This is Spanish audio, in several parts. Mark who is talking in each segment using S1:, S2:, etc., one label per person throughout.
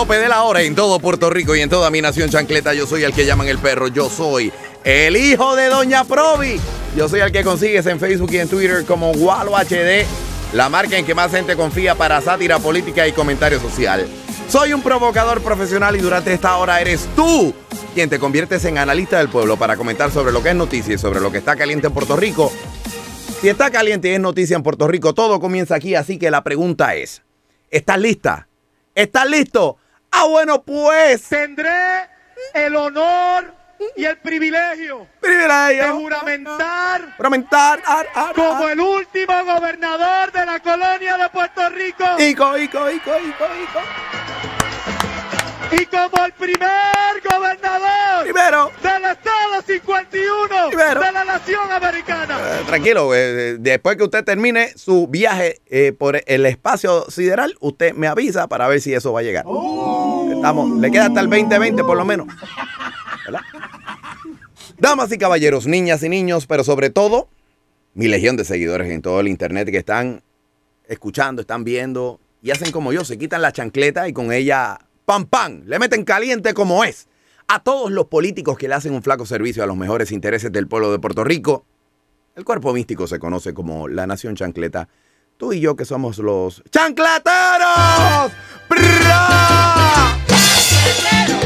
S1: tope de la hora en todo Puerto Rico y en toda mi nación chancleta. Yo soy el que llaman el perro. Yo soy el hijo de Doña Provi. Yo soy el que consigues en Facebook y en Twitter como Gualo HD, la marca en que más gente confía para sátira política y comentario social. Soy un provocador profesional y durante esta hora eres tú quien te conviertes en analista del pueblo para comentar sobre lo que es noticia y sobre lo que está caliente en Puerto Rico. Si está caliente y es noticia en Puerto Rico, todo comienza aquí, así que la pregunta es, ¿estás lista? ¿Estás listo Ah, bueno, pues. Tendré el honor y el privilegio, de juramentar, como el último gobernador de la colonia de Puerto Rico y como el primer gobernador
S2: Primero. del Estado 51 de la nación americana. Eh,
S1: tranquilo, eh, eh, después que usted termine su viaje por el espacio sideral, usted me avisa para ver si eso va a llegar. Oh. Estamos, le queda hasta el 2020 por lo menos. Damas y caballeros, niñas y niños, pero sobre todo, mi legión de seguidores en todo el internet que están escuchando, están viendo y hacen como yo, se quitan la chancleta y con ella pam, pam, le meten caliente como es. A todos los políticos que le hacen un flaco servicio a los mejores intereses del pueblo de Puerto Rico, el cuerpo místico se conoce como la Nación Chancleta. Tú y yo que somos los chancleteros. chancletero.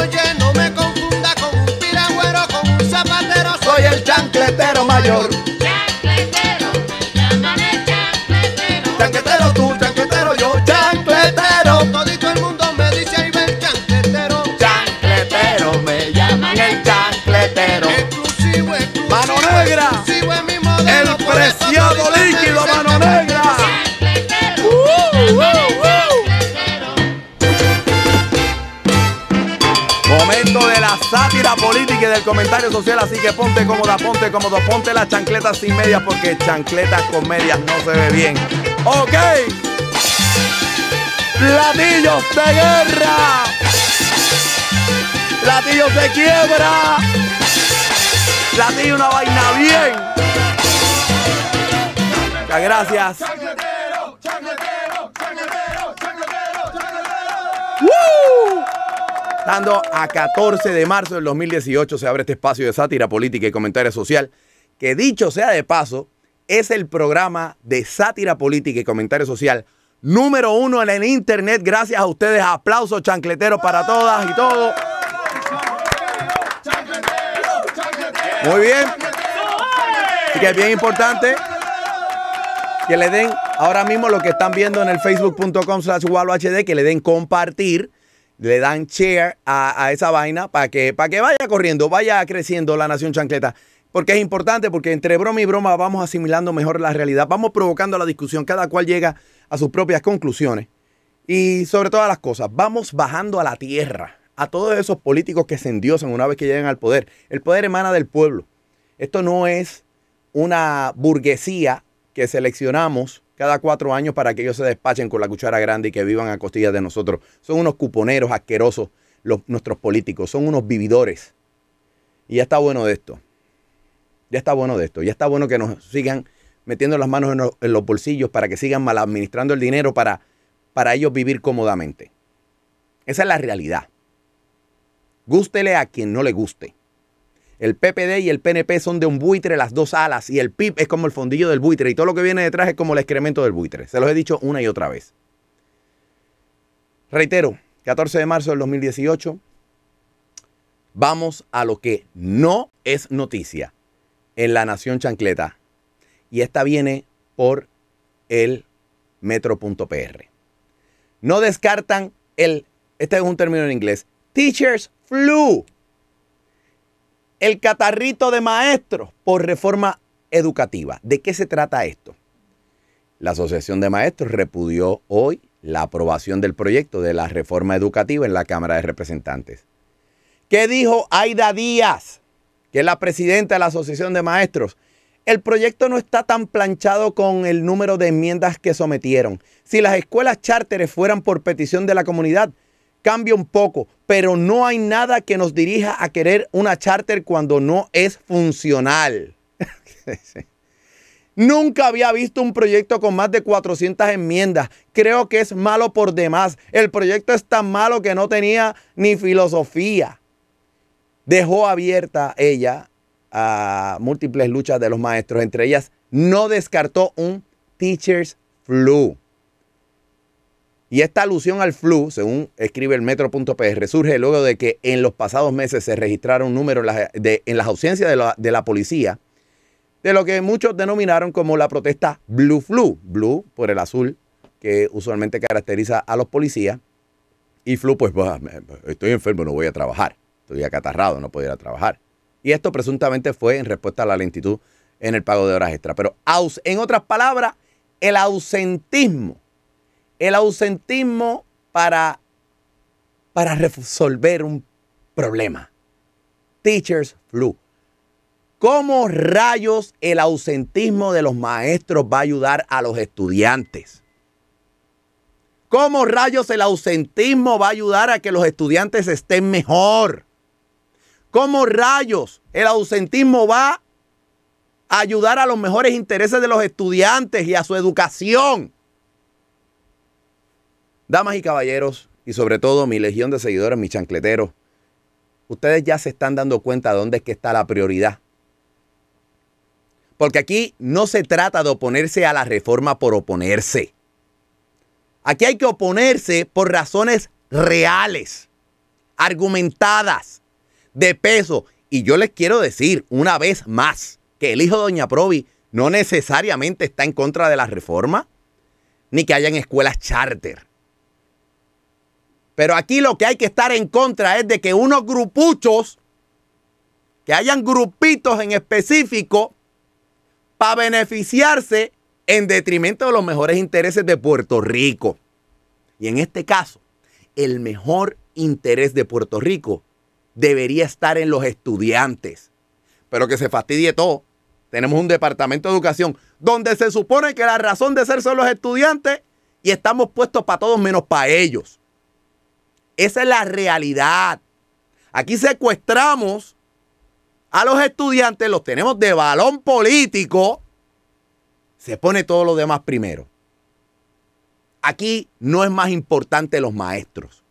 S1: Oye, no me confunda con un piragüero, con un zapatero. Soy el chancletero mayor. Chancletero, me llaman el chancletero. Chancletero
S2: El preciado líquido mano
S1: negra. Momento de la sátira política y del comentario social, así que ponte cómoda, ponte cómodo, ponte las chancletas sin medias porque chancletas con medias no se ve bien. Ok. Platillos de guerra. Platillos de quiebra. La una vaina bien. Muchas gracias. Dando a 14 de marzo del 2018 se abre este espacio de sátira política y comentario social, que dicho sea de paso, es el programa de sátira política y comentario social número uno en el Internet. Gracias a ustedes. Aplausos chancleteros para todas y todos. Muy bien. que es bien importante que le den ahora mismo lo que están viendo en el facebook.com slash HD, que le den compartir, le dan share a, esa vaina para que, para que vaya corriendo, vaya creciendo la Nación Chancleta. Porque es importante, porque entre broma y broma vamos asimilando mejor la realidad, vamos provocando la discusión, cada cual llega a sus propias conclusiones. Y sobre todas las cosas, vamos bajando a la tierra a todos esos políticos que se endiosan una vez que llegan al poder. El poder emana del pueblo. Esto no es una burguesía que seleccionamos cada cuatro años para que ellos se despachen con la cuchara grande y que vivan a costillas de nosotros. Son unos cuponeros asquerosos nuestros políticos, son unos vividores. Y ya está bueno de esto. Ya está bueno de esto. Ya está bueno que nos sigan metiendo las manos en los, en los bolsillos para que sigan mal administrando el dinero para, para ellos vivir cómodamente. Esa es la realidad. Gústele a quien no le guste. El PPD y el PNP son de un buitre las dos alas y el PIB es como el fondillo del buitre y todo lo que viene detrás es como el excremento del buitre. Se los he dicho una y otra vez. Reitero, 14 de marzo del 2018, vamos a lo que no es noticia en la Nación Chancleta. Y esta viene por el metro.pr. No descartan el, este es un término en inglés, Teachers flu. El catarrito de maestros por reforma educativa. ¿De qué se trata esto? La Asociación de Maestros repudió hoy la aprobación del proyecto de la reforma educativa en la Cámara de Representantes. ¿Qué dijo Aida Díaz, que es la presidenta de la Asociación de Maestros? El proyecto no está tan planchado con el número de enmiendas que sometieron. Si las escuelas chárteres fueran por petición de la comunidad, cambia un poco, pero no hay nada que nos dirija a querer una charter cuando no es funcional. Nunca había visto un proyecto con más de 400 enmiendas. Creo que es malo por demás. El proyecto es tan malo que no tenía ni filosofía. Dejó abierta ella a múltiples luchas de los maestros. Entre ellas, no descartó un Teachers Flu. Y esta alusión al flu, según escribe el metro.pr, surge luego de que en los pasados meses se registraron números en las ausencias de la, policía de lo que muchos denominaron como la protesta Blue Flu, Blue por el azul que usualmente caracteriza a los policías, y Flu pues estoy enfermo, no voy a trabajar, estoy acatarrado, no puedo trabajar. Y esto presuntamente fue en respuesta a la lentitud en el pago de horas extra. Pero en otras palabras, el ausentismo el ausentismo para, para resolver un problema. Teachers flu. ¿Cómo rayos el ausentismo de los maestros va a ayudar a los estudiantes? ¿Cómo rayos el ausentismo va a ayudar a que los estudiantes estén mejor? ¿Cómo rayos el ausentismo va a ayudar a los mejores intereses de los estudiantes y a su educación? Damas y caballeros, y sobre todo mi legión de seguidores, mi chancletero, ustedes ya se están dando cuenta de dónde es que está la prioridad. Porque aquí no se trata de oponerse a la reforma por oponerse. Aquí hay que oponerse por razones reales, argumentadas, de peso. Y yo les quiero decir una vez más que el hijo de Doña Provi no necesariamente está en contra de la reforma, ni que hayan escuelas charter. Pero aquí lo que hay que estar en contra es de que unos grupuchos, que hayan grupitos en específico, para beneficiarse en detrimento de los mejores intereses de Puerto Rico. Y en este caso, el mejor interés de Puerto Rico debería estar en los estudiantes. Pero que se fastidie todo. Tenemos un departamento de educación donde se supone que la razón de ser son los estudiantes y estamos puestos para todos menos para ellos. Esa es la realidad. Aquí secuestramos a los estudiantes, los tenemos de balón político. Se pone todo lo demás primero. Aquí no es más importante los maestros.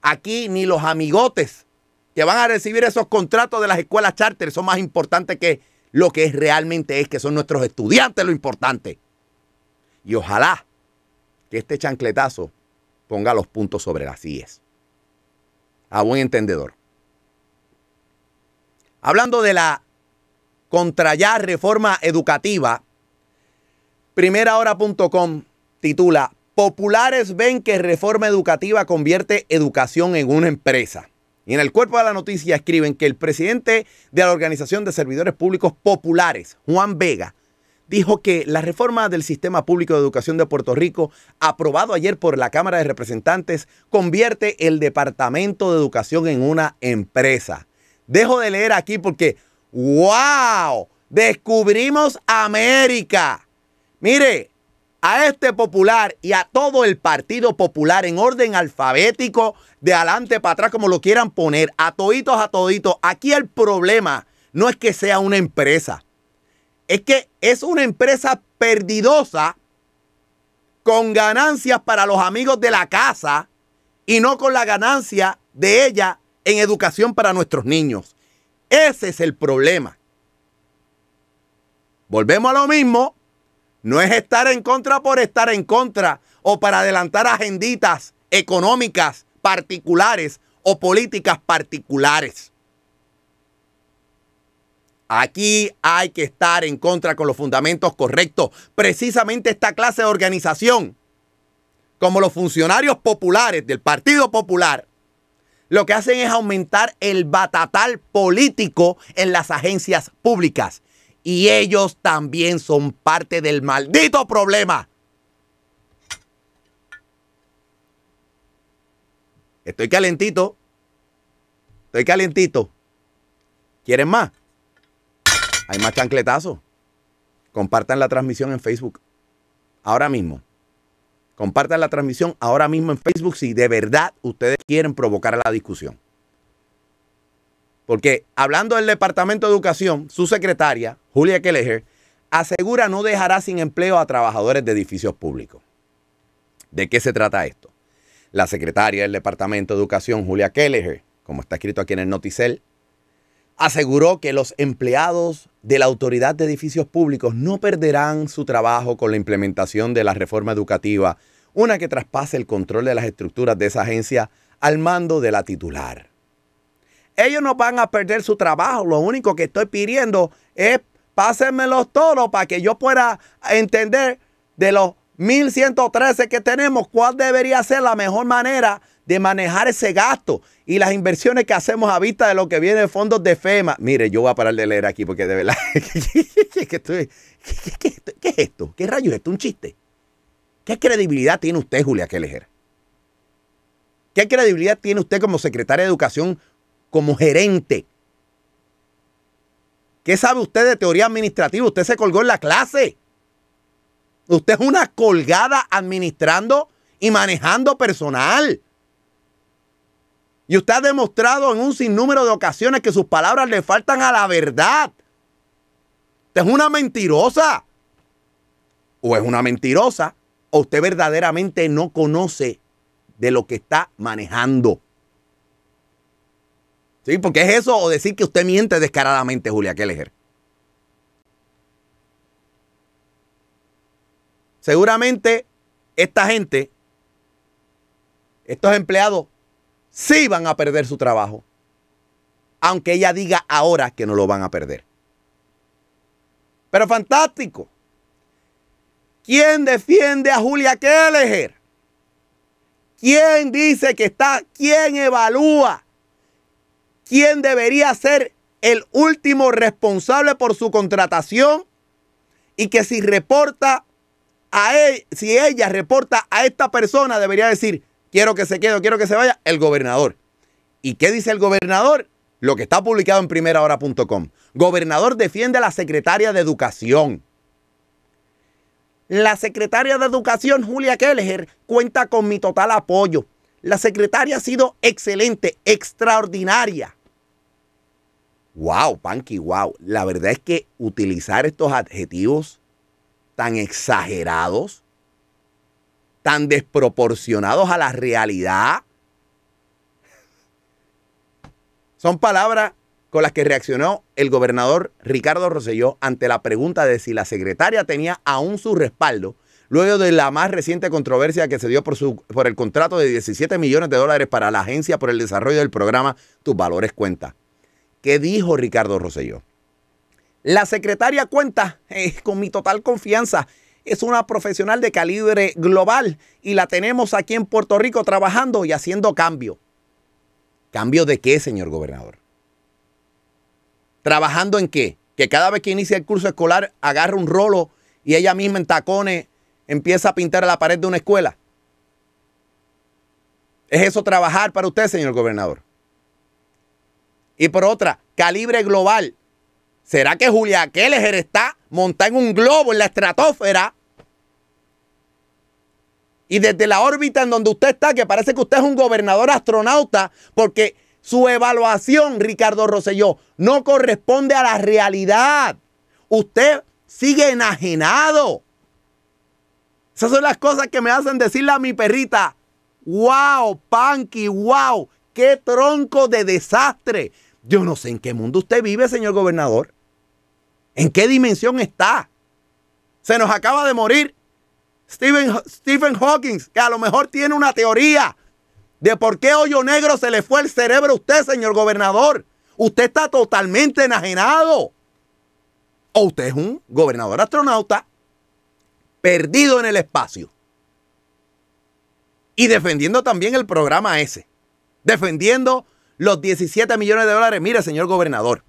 S1: Aquí ni los amigotes que van a recibir esos contratos de las escuelas charter son más importantes que lo que realmente es, que son nuestros estudiantes lo importante. Y ojalá que este chancletazo ponga los puntos sobre las sillas a buen entendedor. Hablando de la contra reforma educativa, primerahora.com titula Populares ven que reforma educativa convierte educación en una empresa. Y en el cuerpo de la noticia escriben que el presidente de la Organización de Servidores Públicos Populares, Juan Vega, dijo que la reforma del sistema público de educación de Puerto Rico, aprobado ayer por la Cámara de Representantes, convierte el Departamento de Educación en una empresa. Dejo de leer aquí porque, wow, descubrimos América. Mire, a este popular y a todo el Partido Popular en orden alfabético, de adelante para atrás, como lo quieran poner, a toditos, a toditos, aquí el problema no es que sea una empresa es que es una empresa perdidosa con ganancias para los amigos de la casa y no con la ganancia de ella en educación para nuestros niños. Ese es el problema. Volvemos a lo mismo. No es estar en contra por estar en contra o para adelantar agenditas económicas particulares o políticas particulares. Aquí hay que estar en contra con los fundamentos correctos. Precisamente esta clase de organización, como los funcionarios populares del Partido Popular, lo que hacen es aumentar el batatal político en las agencias públicas. Y ellos también son parte del maldito problema. Estoy calentito. Estoy calentito. ¿Quieren más? Hay más chancletazos. Compartan la transmisión en Facebook. Ahora mismo. Compartan la transmisión ahora mismo en Facebook si de verdad ustedes quieren provocar la discusión. Porque hablando del Departamento de Educación, su secretaria, Julia Keleher, asegura no dejará sin empleo a trabajadores de edificios públicos. ¿De qué se trata esto? La secretaria del Departamento de Educación, Julia Keleher, como está escrito aquí en el Noticel, aseguró que los empleados de la Autoridad de Edificios Públicos no perderán su trabajo con la implementación de la reforma educativa, una que traspase el control de las estructuras de esa agencia al mando de la titular. Ellos no van a perder su trabajo, lo único que estoy pidiendo es pásenmelo todo para que yo pueda entender de los 1113 que tenemos cuál debería ser la mejor manera de manejar ese gasto y las inversiones que hacemos a vista de lo que viene de fondos de FEMA. Mire, yo voy a parar de leer aquí porque de verdad, ¿qué, es esto? ¿Qué rayos es esto? ¿Un chiste? ¿Qué credibilidad tiene usted, Julia Keller? ¿Qué credibilidad tiene usted como secretaria de Educación, como gerente? ¿Qué sabe usted de teoría administrativa? Usted se colgó en la clase. Usted es una colgada administrando y manejando personal. Y usted ha demostrado en un sinnúmero de ocasiones que sus palabras le faltan a la verdad. Usted es una mentirosa. O es una mentirosa. O usted verdaderamente no conoce de lo que está manejando. ¿Sí? Porque es eso o decir que usted miente descaradamente, Julia Keller. Seguramente esta gente, estos empleados, sí van a perder su trabajo. Aunque ella diga ahora que no lo van a perder. Pero fantástico. ¿Quién defiende a Julia Keller? ¿Quién dice que está? ¿Quién evalúa? ¿Quién debería ser el último responsable por su contratación? Y que si reporta a él, e, si ella reporta a esta persona, debería decir, quiero que se quede o quiero que se vaya, el gobernador. ¿Y qué dice el gobernador? Lo que está publicado en primerahora.com. Gobernador defiende a la secretaria de Educación. La secretaria de Educación, Julia Kelleher, cuenta con mi total apoyo. La secretaria ha sido excelente, extraordinaria. Wow, Panky, wow. La verdad es que utilizar estos adjetivos tan exagerados tan desproporcionados a la realidad. Son palabras con las que reaccionó el gobernador Ricardo Roselló ante la pregunta de si la secretaria tenía aún su respaldo luego de la más reciente controversia que se dio por, su, por el contrato de 17 millones de dólares para la Agencia por el Desarrollo del Programa Tus Valores Cuenta. ¿Qué dijo Ricardo Roselló La secretaria cuenta eh, con mi total confianza es una profesional de calibre global y la tenemos aquí en Puerto Rico trabajando y haciendo cambio. ¿Cambio de qué, señor gobernador? ¿Trabajando en qué? Que cada vez que inicia el curso escolar agarra un rolo y ella misma en tacones empieza a pintar la pared de una escuela. ¿Es eso trabajar para usted, señor gobernador? Y por otra, calibre global. ¿Será que Julia Keller está montada en un globo en la estratosfera y desde la órbita en donde usted está, que parece que usted es un gobernador astronauta, porque su evaluación, Ricardo Rosselló, no corresponde a la realidad. Usted sigue enajenado. Esas son las cosas que me hacen decirle a mi perrita, wow, Panky, wow, qué tronco de desastre. Yo no sé en qué mundo usted vive, señor gobernador. ¿En qué dimensión está? Se nos acaba de morir Stephen, Stephen Hawking, que a lo mejor tiene una teoría de por qué hoyo negro se le fue el cerebro a usted, señor gobernador. Usted está totalmente enajenado. O usted es un gobernador astronauta perdido en el espacio. Y defendiendo también el programa ese. Defendiendo los 17 millones de dólares. Mire, señor gobernador,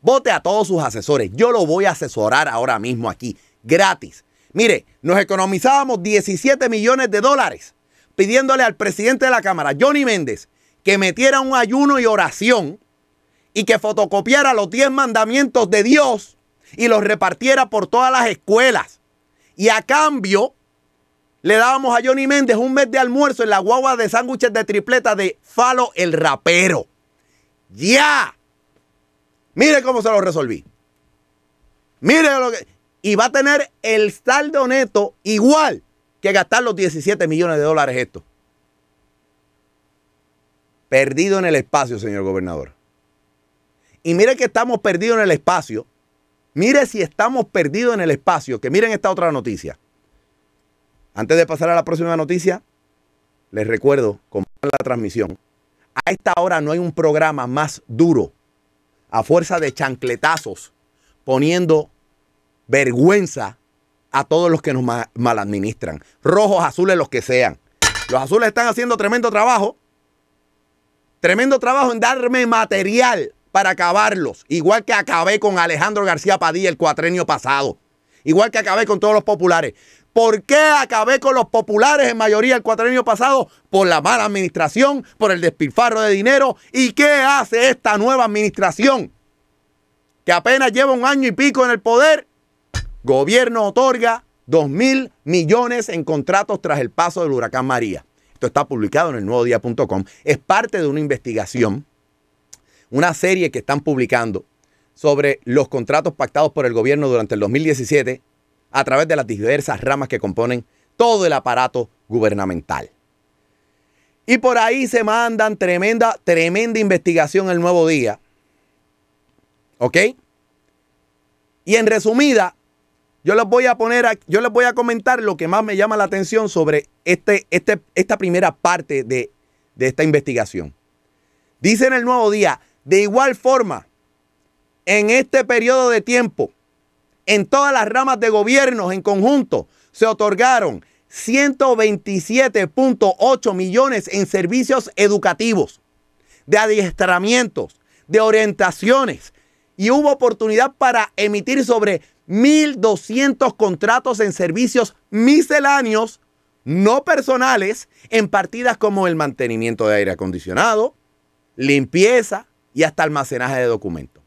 S1: vote a todos sus asesores. Yo lo voy a asesorar ahora mismo aquí, gratis. Mire, nos economizábamos 17 millones de dólares pidiéndole al presidente de la Cámara, Johnny Méndez, que metiera un ayuno y oración y que fotocopiara los 10 mandamientos de Dios y los repartiera por todas las escuelas. Y a cambio, le dábamos a Johnny Méndez un mes de almuerzo en la guagua de sándwiches de tripleta de Falo el Rapero. ¡Ya! Mire cómo se lo resolví. Mire lo que y va a tener el saldo neto igual que gastar los 17 millones de dólares esto. Perdido en el espacio, señor gobernador. Y mire que estamos perdidos en el espacio. Mire si estamos perdidos en el espacio, que miren esta otra noticia. Antes de pasar a la próxima noticia, les recuerdo, como la transmisión, a esta hora no hay un programa más duro a fuerza de chancletazos poniendo vergüenza a todos los que nos mal administran... Rojos, azules, los que sean. Los azules están haciendo tremendo trabajo. Tremendo trabajo en darme material para acabarlos. Igual que acabé con Alejandro García Padilla el cuatrenio pasado. Igual que acabé con todos los populares. ¿Por qué acabé con los populares en mayoría el cuatrenio pasado? Por la mala administración, por el despilfarro de dinero. ¿Y qué hace esta nueva administración? Que apenas lleva un año y pico en el poder Gobierno otorga 2 mil millones en contratos tras el paso del huracán María. Esto está publicado en el nuevo día.com. Es parte de una investigación, una serie que están publicando sobre los contratos pactados por el gobierno durante el 2017 a través de las diversas ramas que componen todo el aparato gubernamental. Y por ahí se mandan tremenda, tremenda investigación el nuevo día. ¿Ok? Y en resumida, yo les voy a poner, yo voy a comentar lo que más me llama la atención sobre este, este, esta primera parte de, de esta investigación. Dice en el nuevo día, de igual forma, en este periodo de tiempo, en todas las ramas de gobiernos en conjunto, se otorgaron 127.8 millones en servicios educativos, de adiestramientos, de orientaciones, y hubo oportunidad para emitir sobre 1.200 contratos en servicios misceláneos, no personales, en partidas como el mantenimiento de aire acondicionado, limpieza y hasta almacenaje de documentos.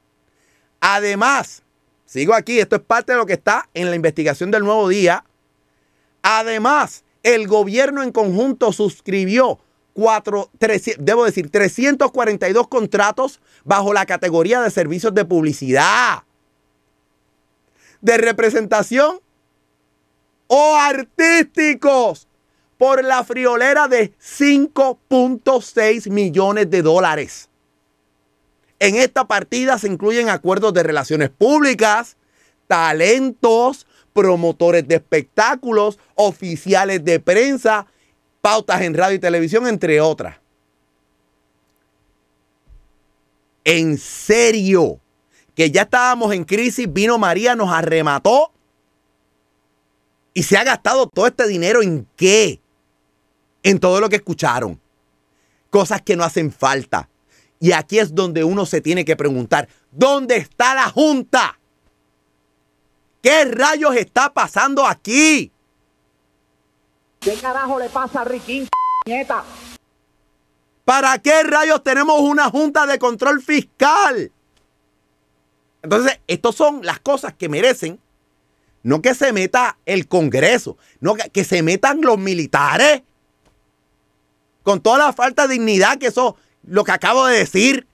S1: Además, sigo aquí, esto es parte de lo que está en la investigación del nuevo día. Además, el gobierno en conjunto suscribió debo decir, 342 contratos bajo la categoría de servicios de publicidad de representación o artísticos por la friolera de 5.6 millones de dólares. En esta partida se incluyen acuerdos de relaciones públicas, talentos, promotores de espectáculos, oficiales de prensa, pautas en radio y televisión, entre otras. En serio, que ya estábamos en crisis, vino María, nos arremató y se ha gastado todo este dinero en qué? En todo lo que escucharon. Cosas que no hacen falta. Y aquí es donde uno se tiene que preguntar, ¿dónde está la Junta? ¿Qué rayos está pasando aquí? ¿Qué carajo
S2: le pasa a Riquín,
S1: ¿Para qué rayos tenemos una Junta de Control Fiscal? Entonces, estas son las cosas que merecen. No que se meta el Congreso, no que, se metan los militares. Con toda la falta de dignidad que eso, lo que acabo de decir.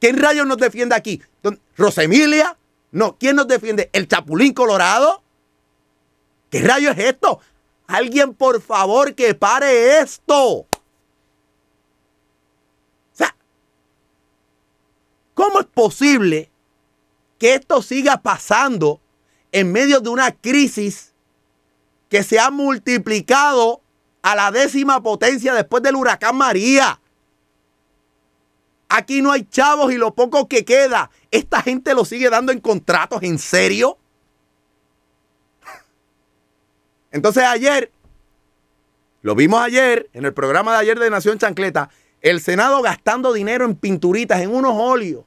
S1: ¿Quién rayos nos defiende aquí? ¿Rosemilia? No, ¿quién nos defiende? ¿El Chapulín Colorado? ¿Qué rayos es esto? Alguien, por favor, que pare esto. ¿Cómo es posible que esto siga pasando en medio de una crisis que se ha multiplicado a la décima potencia después del huracán María? Aquí no hay chavos y lo poco que queda, esta gente lo sigue dando en contratos, ¿en serio? Entonces ayer, lo vimos ayer, en el programa de ayer de Nación Chancleta, el Senado gastando dinero en pinturitas, en unos óleos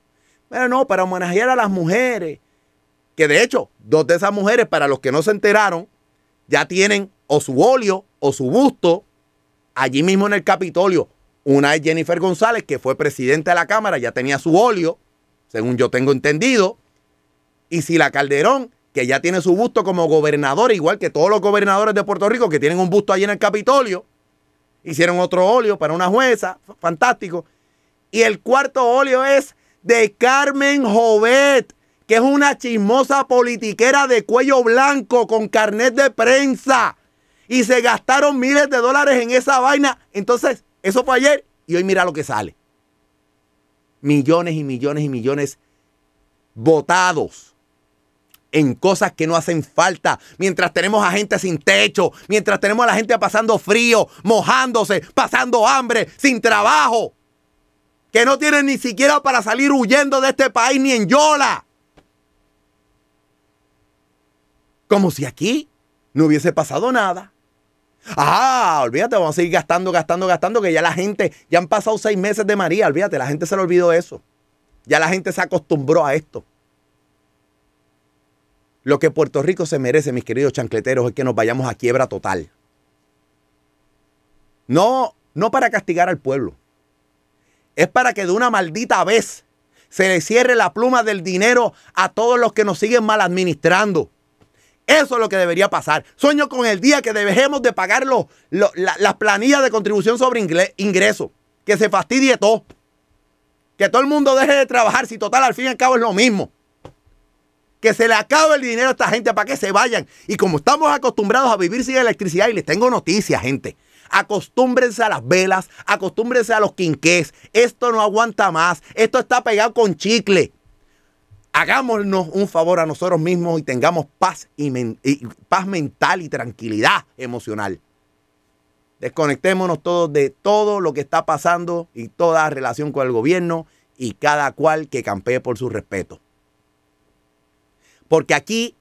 S1: pero no, para homenajear a las mujeres. Que de hecho, dos de esas mujeres, para los que no se enteraron, ya tienen o su óleo o su busto allí mismo en el Capitolio. Una es Jennifer González, que fue presidenta de la Cámara, ya tenía su óleo, según yo tengo entendido. Y si la Calderón, que ya tiene su busto como gobernador, igual que todos los gobernadores de Puerto Rico que tienen un busto allí en el Capitolio. Hicieron otro óleo para una jueza, fantástico. Y el cuarto óleo es de Carmen Jovet, que es una chismosa politiquera de cuello blanco con carnet de prensa. Y se gastaron miles de dólares en esa vaina. Entonces, eso fue ayer y hoy mira lo que sale. Millones y millones y millones votados en cosas que no hacen falta, mientras tenemos a gente sin techo, mientras tenemos a la gente pasando frío, mojándose, pasando hambre, sin trabajo que no tienen ni siquiera para salir huyendo de este país ni en Yola. Como si aquí no hubiese pasado nada. Ah, olvídate, vamos a seguir gastando, gastando, gastando, que ya la gente, ya han pasado seis meses de María, olvídate, la gente se le olvidó eso. Ya la gente se acostumbró a esto. Lo que Puerto Rico se merece, mis queridos chancleteros, es que nos vayamos a quiebra total. No, no para castigar al pueblo, es para que de una maldita vez se le cierre la pluma del dinero a todos los que nos siguen mal administrando. Eso es lo que debería pasar. Sueño con el día que dejemos de pagar las planillas de contribución sobre ingresos, Que se fastidie todo. Que todo el mundo deje de trabajar si total al fin y al cabo es lo mismo. Que se le acabe el dinero a esta gente para que se vayan. Y como estamos acostumbrados a vivir sin electricidad, y les tengo noticias, gente acostúmbrense a las velas, acostúmbrense a los quinqués. Esto no aguanta más, esto está pegado con chicle. Hagámonos un favor a nosotros mismos y tengamos paz, paz mental y tranquilidad emocional. Desconectémonos todos de todo lo que está pasando y toda relación con el gobierno y cada cual que campee por su respeto. Porque aquí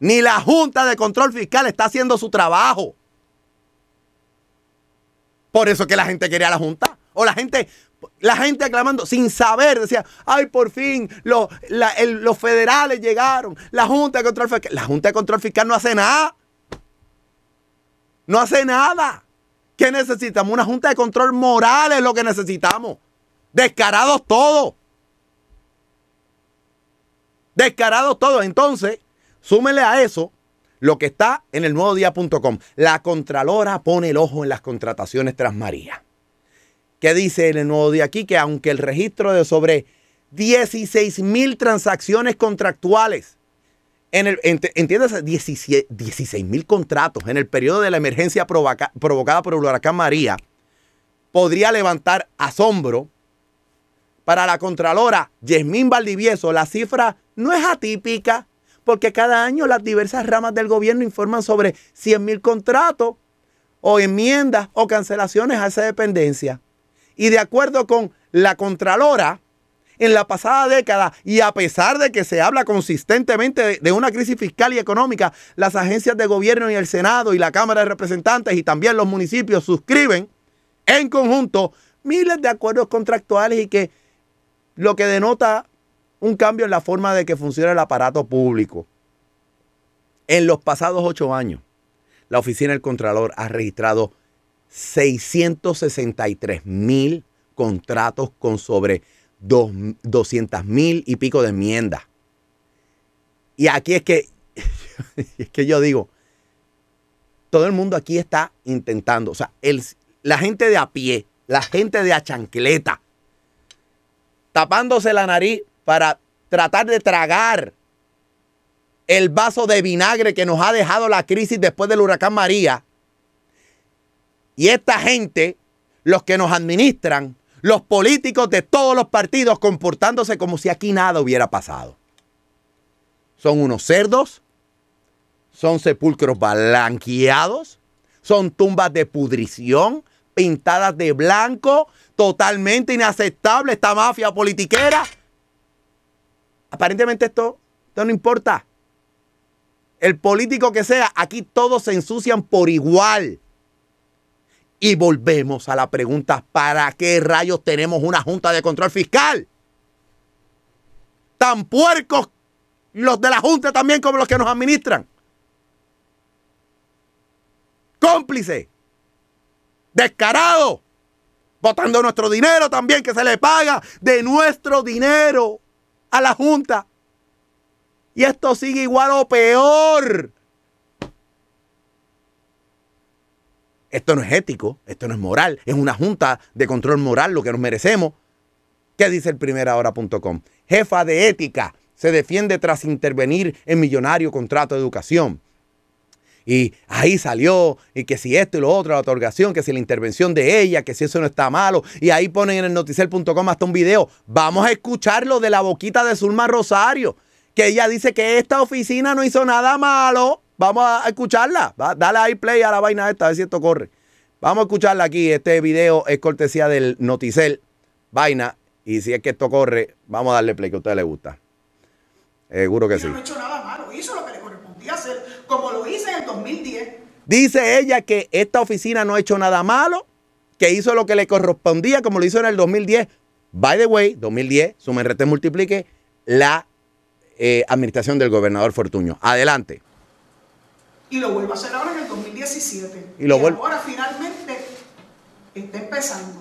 S1: ni la Junta de Control Fiscal está haciendo su trabajo. Por eso que la gente quería la Junta. O la gente, la gente aclamando sin saber, decía, ay, por fin, los, los federales llegaron, la Junta de Control Fiscal. La Junta de Control Fiscal no hace nada. No hace nada. ¿Qué necesitamos? Una Junta de Control Moral es lo que necesitamos. Descarados todos. Descarados todos. Entonces, súmele a eso lo que está en el nuevo día.com. La Contralora pone el ojo en las contrataciones tras María. ¿Qué dice en el nuevo día aquí? Que aunque el registro de sobre 16 mil transacciones contractuales, en 16 mil contratos en el periodo de la emergencia provocada por el huracán María, podría levantar asombro. Para la Contralora Yesmín Valdivieso, la cifra no es atípica, porque cada año las diversas ramas del gobierno informan sobre 100.000 mil contratos o enmiendas o cancelaciones a esa dependencia. Y de acuerdo con la Contralora, en la pasada década, y a pesar de que se habla consistentemente de, una crisis fiscal y económica, las agencias de gobierno y el Senado y la Cámara de Representantes y también los municipios suscriben en conjunto miles de acuerdos contractuales y que lo que denota un cambio en la forma de que funciona el aparato público. En los pasados ocho años, la Oficina del Contralor ha registrado 663 mil contratos con sobre 200 mil y pico de enmiendas. Y aquí es que, es que yo digo, todo el mundo aquí está intentando, o sea, el, la gente de a pie, la gente de a chancleta, tapándose la nariz para tratar de tragar el vaso de vinagre que nos ha dejado la crisis después del huracán María. Y esta gente, los que nos administran, los políticos de todos los partidos comportándose como si aquí nada hubiera pasado. Son unos cerdos, son sepulcros blanqueados, son tumbas de pudrición, pintadas de blanco, totalmente inaceptable esta mafia politiquera. Aparentemente esto, no importa. El político que sea, aquí todos se ensucian por igual. Y volvemos a la pregunta, ¿para qué rayos tenemos una junta de control fiscal? Tan puercos los de la junta también como los que nos administran. Cómplice. Descarado. Votando nuestro dinero también que se le paga de nuestro dinero a la Junta. Y esto sigue igual o peor. Esto no es ético, esto no es moral, es una junta de control moral lo que nos merecemos. ¿Qué dice el primerahora.com? Jefa de ética se defiende tras intervenir en millonario contrato de educación y ahí salió, y que si esto y lo otro, la otorgación, que si la intervención de ella, que si eso no está malo, y ahí ponen en el noticel.com hasta un video. Vamos a escucharlo de la boquita de Zulma Rosario, que ella dice que esta oficina no hizo nada malo. Vamos a escucharla. dale ahí play a la vaina esta, a ver si esto corre. Vamos a escucharla aquí. Este video es cortesía del Noticel. Vaina. Y si es que esto corre, vamos a darle play que a usted le gusta. Seguro que sí. No
S2: hizo nada malo. Hizo lo que le correspondía hacer como lo hice en el 2010.
S1: Dice ella que esta oficina no ha hecho nada malo, que hizo lo que le correspondía, como lo hizo en el 2010. By the way, 2010, sumen, rete, multiplique, la eh, administración del gobernador Fortuño. Adelante.
S2: Y lo vuelvo a hacer ahora en el 2017. Y, ahora finalmente está empezando.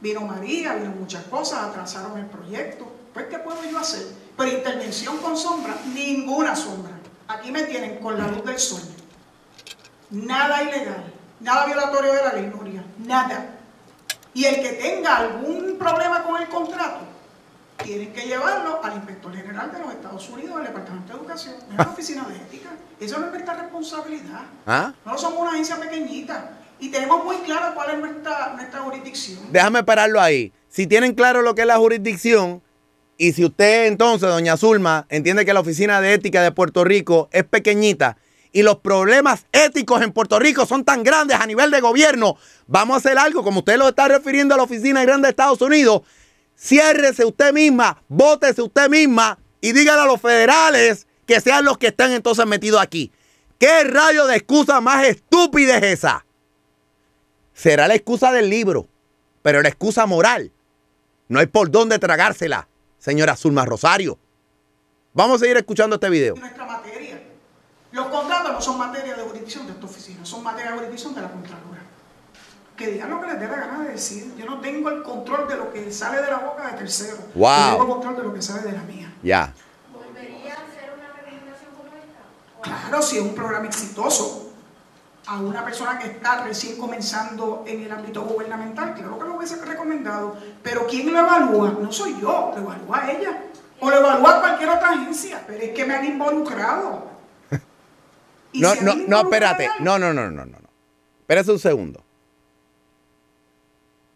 S2: vino María, vino muchas cosas, atrasaron el proyecto. Pues, ¿qué puedo yo hacer? Pero intervención con sombra, ninguna sombra. Aquí me tienen con la luz del sol. Nada ilegal, nada violatorio de la ley, Nuria, nada. Y el que tenga algún problema con el contrato, tiene que llevarlo al inspector general de los Estados Unidos, del Departamento de Educación, a la oficina de ética. Eso no es nuestra responsabilidad. ¿Ah? No somos una agencia pequeñita y tenemos muy claro cuál es nuestra jurisdicción.
S1: Déjame pararlo ahí. Si tienen claro lo que es la jurisdicción, y si usted entonces, doña Zulma, entiende que la Oficina de Ética de Puerto Rico es pequeñita y los problemas éticos en Puerto Rico son tan grandes a nivel de gobierno, vamos a hacer algo, como usted lo está refiriendo a la Oficina Grande de Estados Unidos, ciérrese usted misma, bótese usted misma y dígale a los federales que sean los que están entonces metidos aquí. ¿Qué rayo de excusa más estúpida es esa? Será la excusa del libro, pero la excusa moral. No hay por dónde tragársela señora Zulma Rosario. Vamos a seguir escuchando este video.
S2: Nuestra materia. Los contratos no son materia de jurisdicción de esta oficina, son materia de jurisdicción de la Contralora. Que digan lo que les dé la gana de decir. Yo no tengo el control de lo que sale de la boca de tercero. Wow. Yo tengo control de lo que sale de la mía. Ya. ¿Volvería a hacer una representación como esta? Claro, si es un programa exitoso a una persona que está recién comenzando en el ámbito gubernamental, claro que lo hubiese recomendado, pero ¿quién lo evalúa? No soy yo, lo evalúa ella. O lo evalúa cualquier otra agencia, pero es que me han involucrado.
S1: no, no, no, espérate, no, no, no, no, no. Espérate un segundo.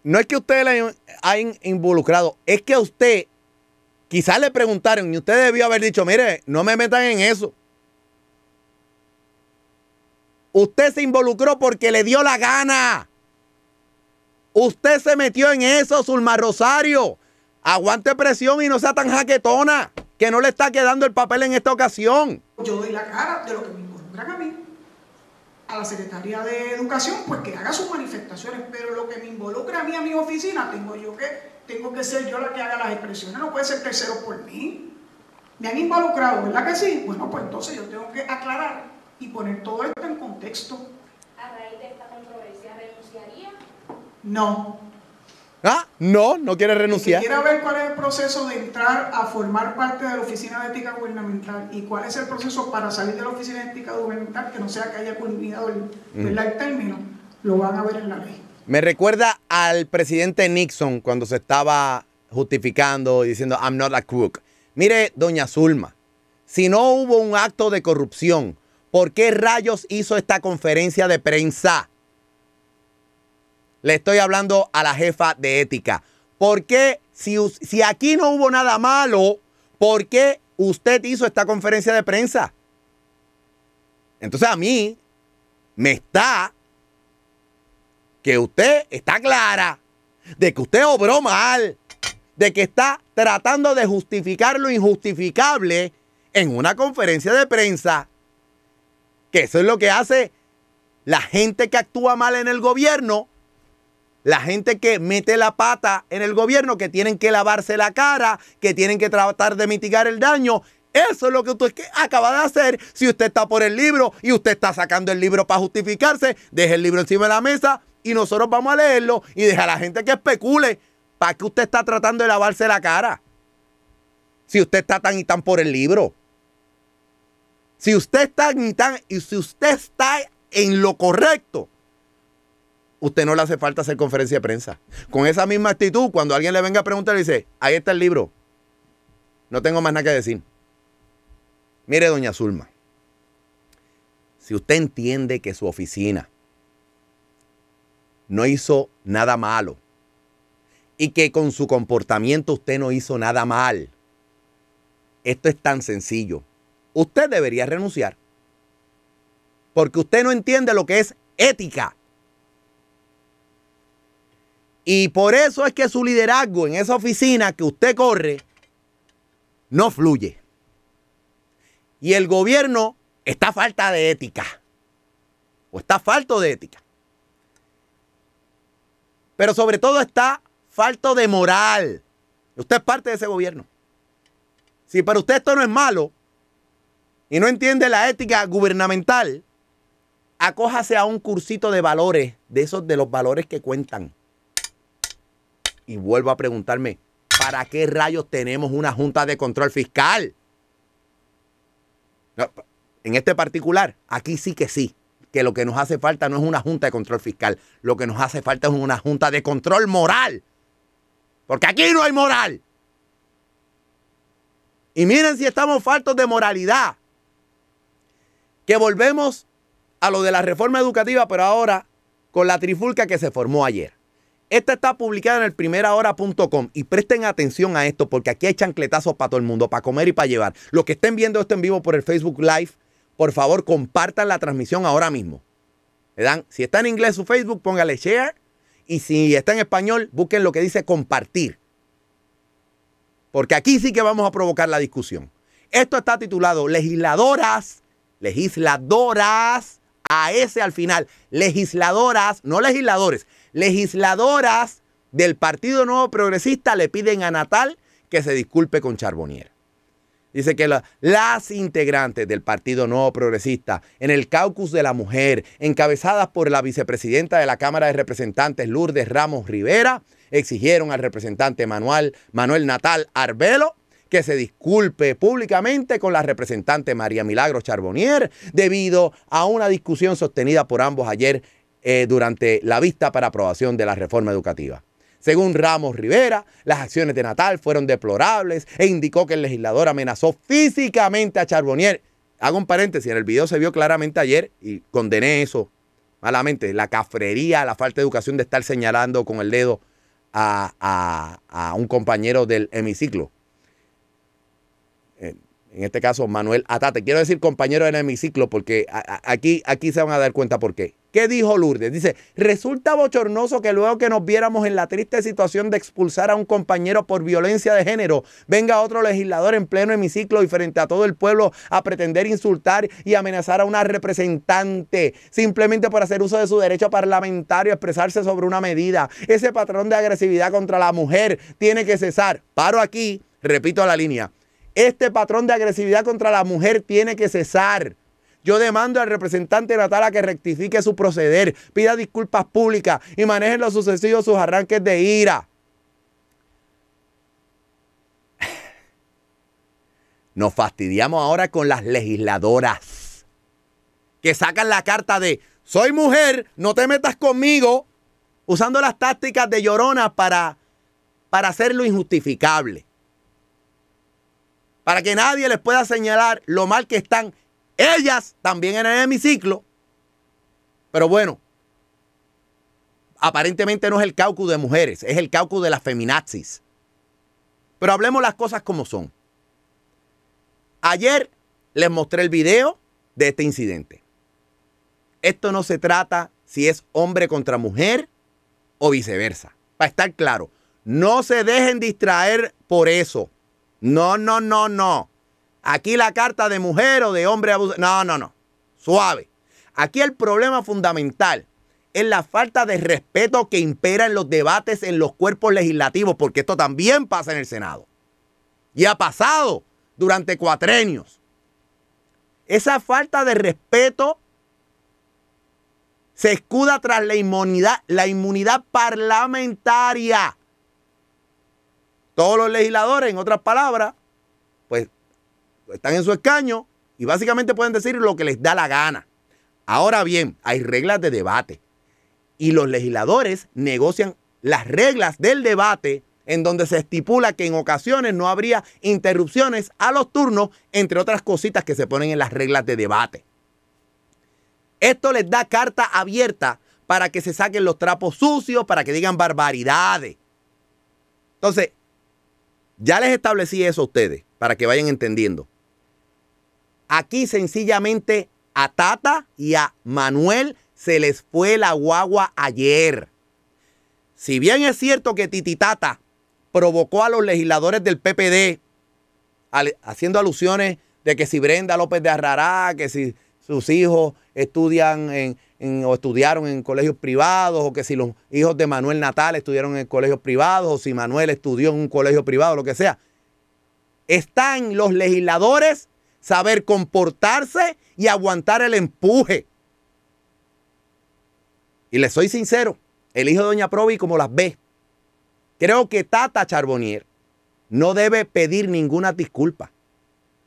S1: No es que ustedes la hayan involucrado, es que a usted quizás le preguntaron y usted debió haber dicho, mire, no me metan en eso. Usted se involucró porque le dio la gana. Usted se metió en eso, Zulma Rosario. Aguante presión y no sea tan jaquetona, que no le está quedando el papel en esta ocasión.
S2: Yo doy la cara de lo que me involucran a mí. A la Secretaría de Educación, pues que haga sus manifestaciones, pero lo que me involucra a mí, a mi oficina, tengo yo tengo que ser yo la que haga las expresiones, no puede ser tercero por mí. Me han involucrado, ¿verdad que sí? Bueno, pues entonces yo tengo que aclarar y poner todo esto en contexto. ¿A raíz de esta controversia renunciaría? No.
S1: Ah, no, no quiere renunciar. Si quiere
S2: ver cuál es el proceso de entrar a formar parte de la Oficina de Ética Gubernamental y cuál es el proceso para salir de la Oficina de Ética Gubernamental, que no sea que haya culminado el, mm. término, lo van a ver en la ley.
S1: Me recuerda al presidente Nixon cuando se estaba justificando diciendo, I'm not a crook. Mire, doña Zulma, si no hubo un acto de corrupción, ¿Por qué rayos hizo esta conferencia de prensa? Le estoy hablando a la jefa de ética. ¿Por qué, si, si aquí no hubo nada malo, por qué usted hizo esta conferencia de prensa? Entonces a mí me está que usted está clara de que usted obró mal, de que está tratando de justificar lo injustificable en una conferencia de prensa. Que eso es lo que hace la gente que actúa mal en el gobierno, la gente que mete la pata en el gobierno, que tienen que lavarse la cara, que tienen que tratar de mitigar el daño. Eso es lo que usted acaba de hacer. Si usted está por el libro y usted está sacando el libro para justificarse, deje el libro encima de la mesa y nosotros vamos a leerlo y deja a la gente que especule para que usted está tratando de lavarse la cara. Si usted está tan y tan por el libro. Si usted está en y si usted está en lo correcto, usted no le hace falta hacer conferencia de prensa. Con esa misma actitud, cuando alguien le venga a preguntar, le dice, ahí está el libro. No tengo más nada que decir. Mire, doña Zulma, si usted entiende que su oficina no hizo nada malo y que con su comportamiento usted no hizo nada mal, esto es tan sencillo usted debería renunciar. Porque usted no entiende lo que es ética. Y por eso es que su liderazgo en esa oficina que usted corre no fluye. Y el gobierno está falta de ética. O está falto de ética. Pero sobre todo está falto de moral. Usted es parte de ese gobierno. Si para usted esto no es malo, y no entiende la ética gubernamental, acójase a un cursito de valores, de esos de los valores que cuentan. Y vuelvo a preguntarme, ¿para qué rayos tenemos una Junta de Control Fiscal? en este particular, aquí sí que sí, que lo que nos hace falta no es una Junta de Control Fiscal, lo que nos hace falta es una Junta de Control Moral. Porque aquí no hay moral. Y miren si estamos faltos de moralidad. Que volvemos a lo de la reforma educativa, pero ahora con la trifulca que se formó ayer. Esta está publicada en el primerahora.com y presten atención a esto porque aquí hay chancletazos para todo el mundo, para comer y para llevar. Los que estén viendo esto en vivo por el Facebook Live, por favor compartan la transmisión ahora mismo. ¿Le dan? Si está en inglés su Facebook, póngale share. Y si está en español, busquen lo que dice compartir. Porque aquí sí que vamos a provocar la discusión. Esto está titulado Legisladoras legisladoras, a ese al final, legisladoras, no legisladores, legisladoras del Partido Nuevo Progresista le piden a Natal que se disculpe con Charbonier. Dice que las integrantes del Partido Nuevo Progresista en el caucus de la mujer, encabezadas por la vicepresidenta de la Cámara de Representantes, Lourdes Ramos Rivera, exigieron al representante Manuel, Manuel Natal Arbelo que se disculpe públicamente con la representante María Milagro Charbonnier debido a una discusión sostenida por ambos ayer eh, durante la vista para aprobación de la reforma educativa. Según Ramos Rivera, las acciones de Natal fueron deplorables e indicó que el legislador amenazó físicamente a Charbonnier. Hago un paréntesis, en el video se vio claramente ayer y condené eso malamente, la cafrería, la falta de educación de estar señalando con el dedo a un compañero del hemiciclo en este caso Manuel Atate. Quiero decir compañero en hemiciclo porque aquí, aquí se van a dar cuenta por qué. ¿Qué dijo Lourdes? Dice, resulta bochornoso que luego que nos viéramos en la triste situación de expulsar a un compañero por violencia de género, venga otro legislador en pleno hemiciclo y frente a todo el pueblo a pretender insultar y amenazar a una representante simplemente por hacer uso de su derecho parlamentario a expresarse sobre una medida. Ese patrón de agresividad contra la mujer tiene que cesar. Paro aquí, repito la línea. Este patrón de agresividad contra la mujer tiene que cesar. Yo demando al representante Natala que rectifique su proceder, pida disculpas públicas y maneje lo sucesivos sus arranques de ira. Nos fastidiamos ahora con las legisladoras que sacan la carta de soy mujer, no te metas conmigo, usando las tácticas de Llorona para, para hacer lo injustificable para que nadie les pueda señalar lo mal que están ellas también en el hemiciclo. Pero bueno, aparentemente no es el caucus de mujeres, es el caucus de las feminazis. Pero hablemos las cosas como son. Ayer les mostré el video de este incidente. Esto no se trata si es hombre contra mujer o viceversa. Para estar claro, no se dejen distraer por eso. No, no, no, no. Aquí la carta de mujer o de hombre abusado. No, no, no. Suave. Aquí el problema fundamental es la falta de respeto que impera en los debates en los cuerpos legislativos, porque esto también pasa en el Senado. Y ha pasado durante cuatrenios. Esa falta de respeto se escuda tras la inmunidad, la inmunidad parlamentaria. Todos los legisladores, en otras palabras, pues están en su escaño y básicamente pueden decir lo que les da la gana. Ahora bien, hay reglas de debate y los legisladores negocian las reglas del debate en donde se estipula que en ocasiones no habría interrupciones a los turnos, entre otras cositas que se ponen en las reglas de debate. Esto les da carta abierta para que se saquen los trapos sucios, para que digan barbaridades. Entonces, ya les establecí eso a ustedes para que vayan entendiendo. Aquí sencillamente a Tata y a Manuel se les fue la guagua ayer. Si bien es cierto que Tititata provocó a los legisladores del PPD haciendo alusiones de que si Brenda López de Arrará, que si sus hijos estudian en, o estudiaron en colegios privados, o que si los hijos de Manuel Natal estudiaron en colegios privados, o si Manuel estudió en un colegio privado, lo que sea. están los legisladores saber comportarse y aguantar el empuje. Y les soy sincero, el hijo de Doña Provi como las ve. Creo que Tata Charbonnier no debe pedir ninguna disculpa.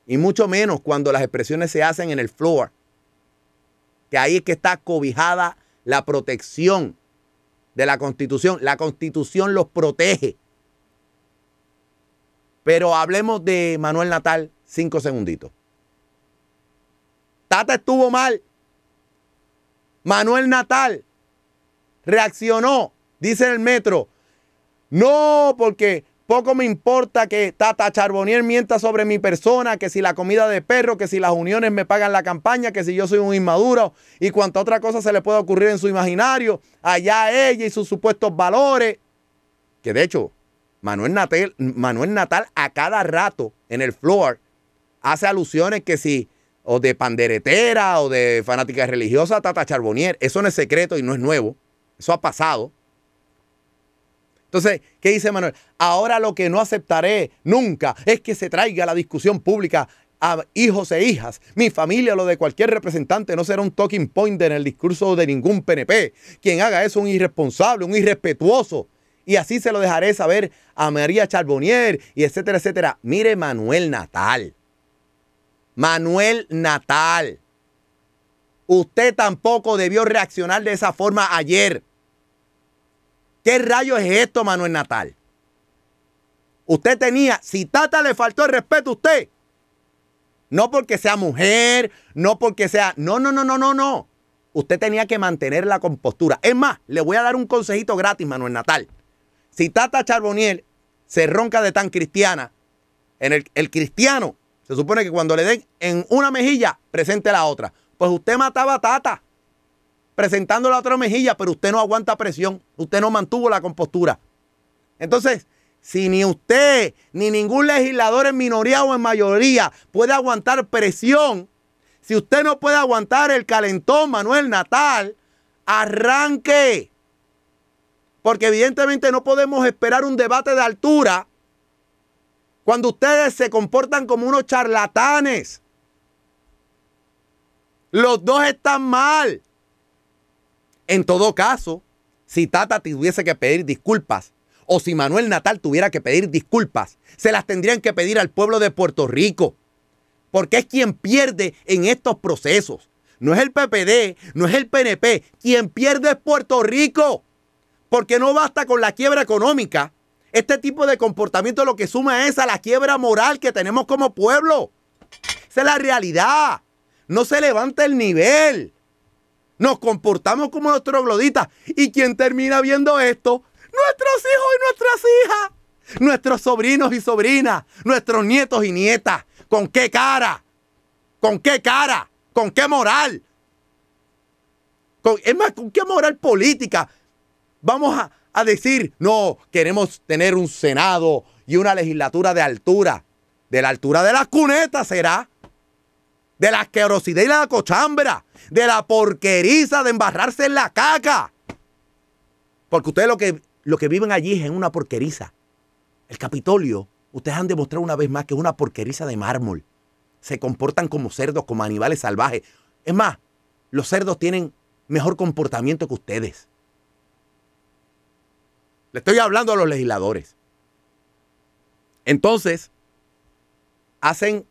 S1: Y mucho menos cuando las expresiones se hacen en el floor que ahí es que está cobijada la protección de la constitución. La constitución los protege. Pero hablemos de Manuel Natal cinco segunditos. Tata estuvo mal. Manuel Natal reaccionó, dice el metro. No, porque poco me importa que Tata Charbonier mienta sobre mi persona, que si la comida de perro, que si las uniones me pagan la campaña, que si yo soy un inmaduro y cuanta otra cosa se le pueda ocurrir en su imaginario, allá ella y sus supuestos valores. Que de hecho, Manuel Natal, Manuel Natal a cada rato en el floor hace alusiones que si o de panderetera o de fanática religiosa, Tata Charbonnier. Eso no es secreto y no es nuevo. Eso ha pasado. Entonces, ¿qué dice Manuel? Ahora lo que no aceptaré nunca es que se traiga la discusión pública a hijos e hijas, mi familia, lo de cualquier representante, no será un talking point en el discurso de ningún PNP. Quien haga eso es un irresponsable, un irrespetuoso. Y así se lo dejaré saber a María Charbonnier y etcétera, etcétera. Mire Manuel Natal. Manuel Natal. Usted tampoco debió reaccionar de esa forma ayer. ¿Qué rayos es esto, Manuel Natal? Usted tenía, si Tata le faltó el respeto a usted, no porque sea mujer, no porque sea. No, no, no, no, no, no. Usted tenía que mantener la compostura. Es más, le voy a dar un consejito gratis, Manuel Natal. Si Tata Charboniel se ronca de tan cristiana, en el, el cristiano se supone que cuando le den en una mejilla, presente la otra. Pues usted mataba a Tata presentando la otra mejilla, pero usted no aguanta presión, usted no mantuvo la compostura. Entonces, si ni usted ni ningún legislador en minoría o en mayoría puede aguantar presión, si usted no puede aguantar el calentón, Manuel Natal, arranque. Porque evidentemente no podemos esperar un debate de altura cuando ustedes se comportan como unos charlatanes. Los dos están mal. En todo caso, si Tata tuviese que pedir disculpas o si Manuel Natal tuviera que pedir disculpas, se las tendrían que pedir al pueblo de Puerto Rico, porque es quien pierde en estos procesos. No es el PPD, no es el PNP, quien pierde es Puerto Rico, porque no basta con la quiebra económica. Este tipo de comportamiento lo que suma es a la quiebra moral que tenemos como pueblo. Esa es la realidad. No se levanta el nivel. Nos comportamos como nuestros gloditas Y quien termina viendo esto, nuestros hijos y nuestras hijas, nuestros sobrinos y sobrinas, nuestros nietos y nietas. ¿Con qué cara? ¿Con qué cara? ¿Con qué moral? ¿Con, es más, ¿con qué moral política? Vamos a, decir, no, queremos tener un Senado y una legislatura de altura. De la altura de las cunetas será. De la asquerosidad y la cochambra de la porqueriza de embarrarse en la caca. Porque ustedes lo que, lo que viven allí es en una porqueriza. El Capitolio, ustedes han demostrado una vez más que es una porqueriza de mármol. Se comportan como cerdos, como animales salvajes. Es más, los cerdos tienen mejor comportamiento que ustedes. Le estoy hablando a los legisladores. Entonces, hacen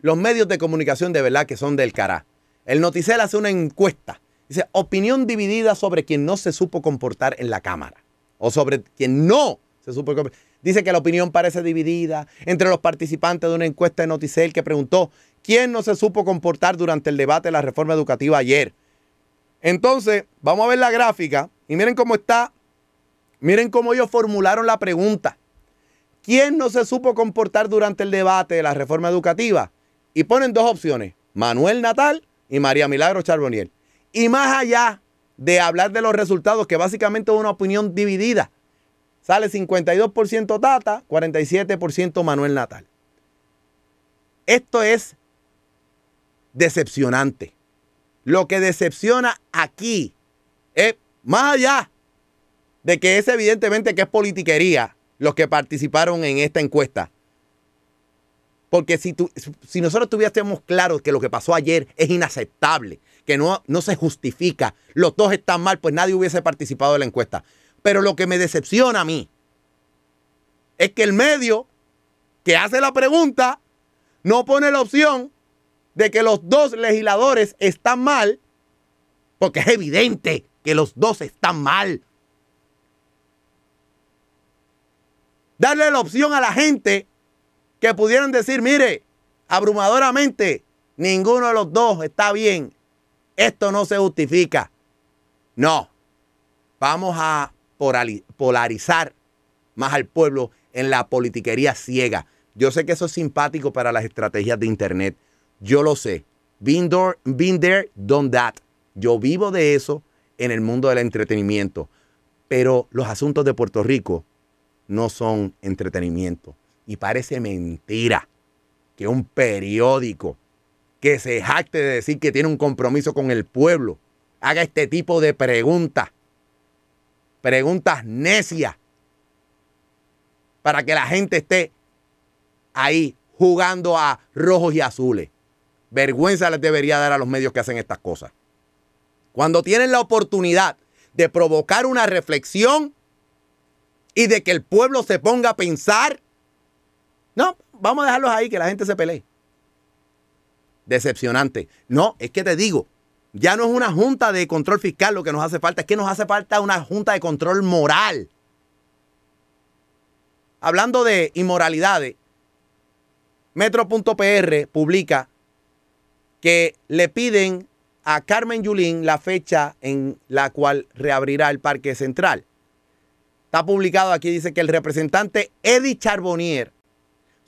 S1: los medios de comunicación de verdad que son del cará. El Noticel hace una encuesta. Dice, opinión dividida sobre quien no se supo comportar en la Cámara. O sobre quien no se supo comportar. Dice que la opinión parece dividida entre los participantes de una encuesta de Noticel que preguntó quién no se supo comportar durante el debate de la reforma educativa ayer. Entonces, vamos a ver la gráfica y miren cómo está. Miren cómo ellos formularon la pregunta. ¿Quién no se supo comportar durante el debate de la reforma educativa? Y ponen dos opciones, Manuel Natal y María Milagro Charbonnier. Y más allá de hablar de los resultados, que básicamente es una opinión dividida, sale 52% Tata, 47% Manuel Natal. Esto es decepcionante. Lo que decepciona aquí es más allá de que es evidentemente que es politiquería los que participaron en esta encuesta. Porque si, tú, si nosotros tuviésemos claro que lo que pasó ayer es inaceptable, que no, no se justifica, los dos están mal, pues nadie hubiese participado de la encuesta. Pero lo que me decepciona a mí es que el medio que hace la pregunta no pone la opción de que los dos legisladores están mal, porque es evidente que los dos están mal. Darle la opción a la gente que pudieron decir, mire, abrumadoramente, ninguno de los dos está bien. Esto no se justifica. No, vamos a polarizar más al pueblo en la politiquería ciega. Yo sé que eso es simpático para las estrategias de Internet. Yo lo sé. Been, there, done that. Yo vivo de eso en el mundo del entretenimiento. Pero los asuntos de Puerto Rico no son entretenimiento. Y parece mentira que un periódico que se jacte de decir que tiene un compromiso con el pueblo haga este tipo de preguntas, preguntas necias, para que la gente esté ahí jugando a rojos y azules. Vergüenza les debería dar a los medios que hacen estas cosas. Cuando tienen la oportunidad de provocar una reflexión y de que el pueblo se ponga a pensar, no, vamos a dejarlos ahí, que la gente se pelee. Decepcionante. No, es que te digo, ya no es una junta de control fiscal lo que nos hace falta, es que nos hace falta una junta de control moral. Hablando de inmoralidades, Metro.pr publica que le piden a Carmen Yulín la fecha en la cual reabrirá el Parque Central. Está publicado aquí, dice que el representante Eddie Charbonnier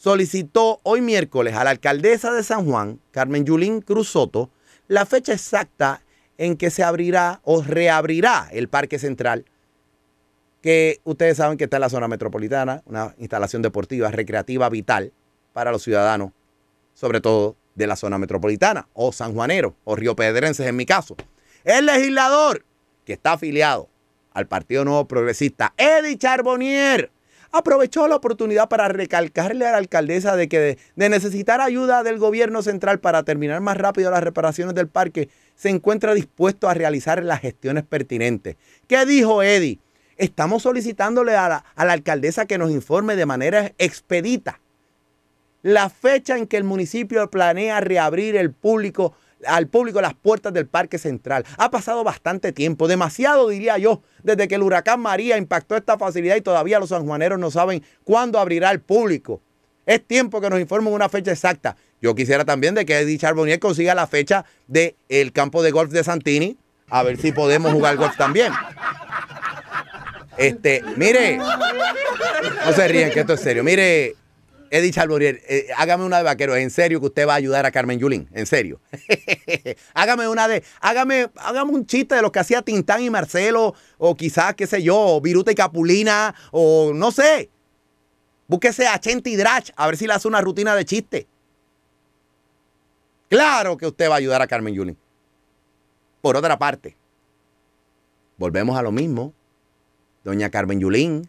S1: solicitó hoy miércoles a la alcaldesa de San Juan, Carmen Yulín Cruz la fecha exacta en que se abrirá o reabrirá el Parque Central, que ustedes saben que está en la zona metropolitana, una instalación deportiva, recreativa, vital para los ciudadanos, sobre todo de la zona metropolitana, o Juanero, o riopedrenses en mi caso. El legislador que está afiliado al Partido Nuevo Progresista, Eddie Charbonnier, aprovechó la oportunidad para recalcarle a la alcaldesa de que de, necesitar ayuda del gobierno central para terminar más rápido las reparaciones del parque, se encuentra dispuesto a realizar las gestiones pertinentes. ¿Qué dijo Eddie? Estamos solicitándole a la alcaldesa que nos informe de manera expedita la fecha en que el municipio planea reabrir el público al público las puertas del Parque Central. Ha pasado bastante tiempo, demasiado diría yo, desde que el huracán María impactó esta facilidad y todavía los sanjuaneros no saben cuándo abrirá al público. Es tiempo que nos informen una fecha exacta. Yo quisiera también de que Eddie Charbonnier consiga la fecha del campo de golf de Santini, a ver si podemos jugar golf también. Este, mire,
S2: no se ríen que esto es
S1: serio. Mire, dicho al eh, hágame una de vaqueros. En serio que usted va a ayudar a Carmen Yulín. En serio. hágame una de. Hágame, un chiste de lo que hacía Tintán y Marcelo. O quizás, qué sé yo, Viruta y Capulina. O no sé. Búsquese a y Drach a ver si le hace una rutina de chiste. Claro que usted va a ayudar a Carmen Yulín. Por otra parte, volvemos a lo mismo. Doña Carmen Yulín,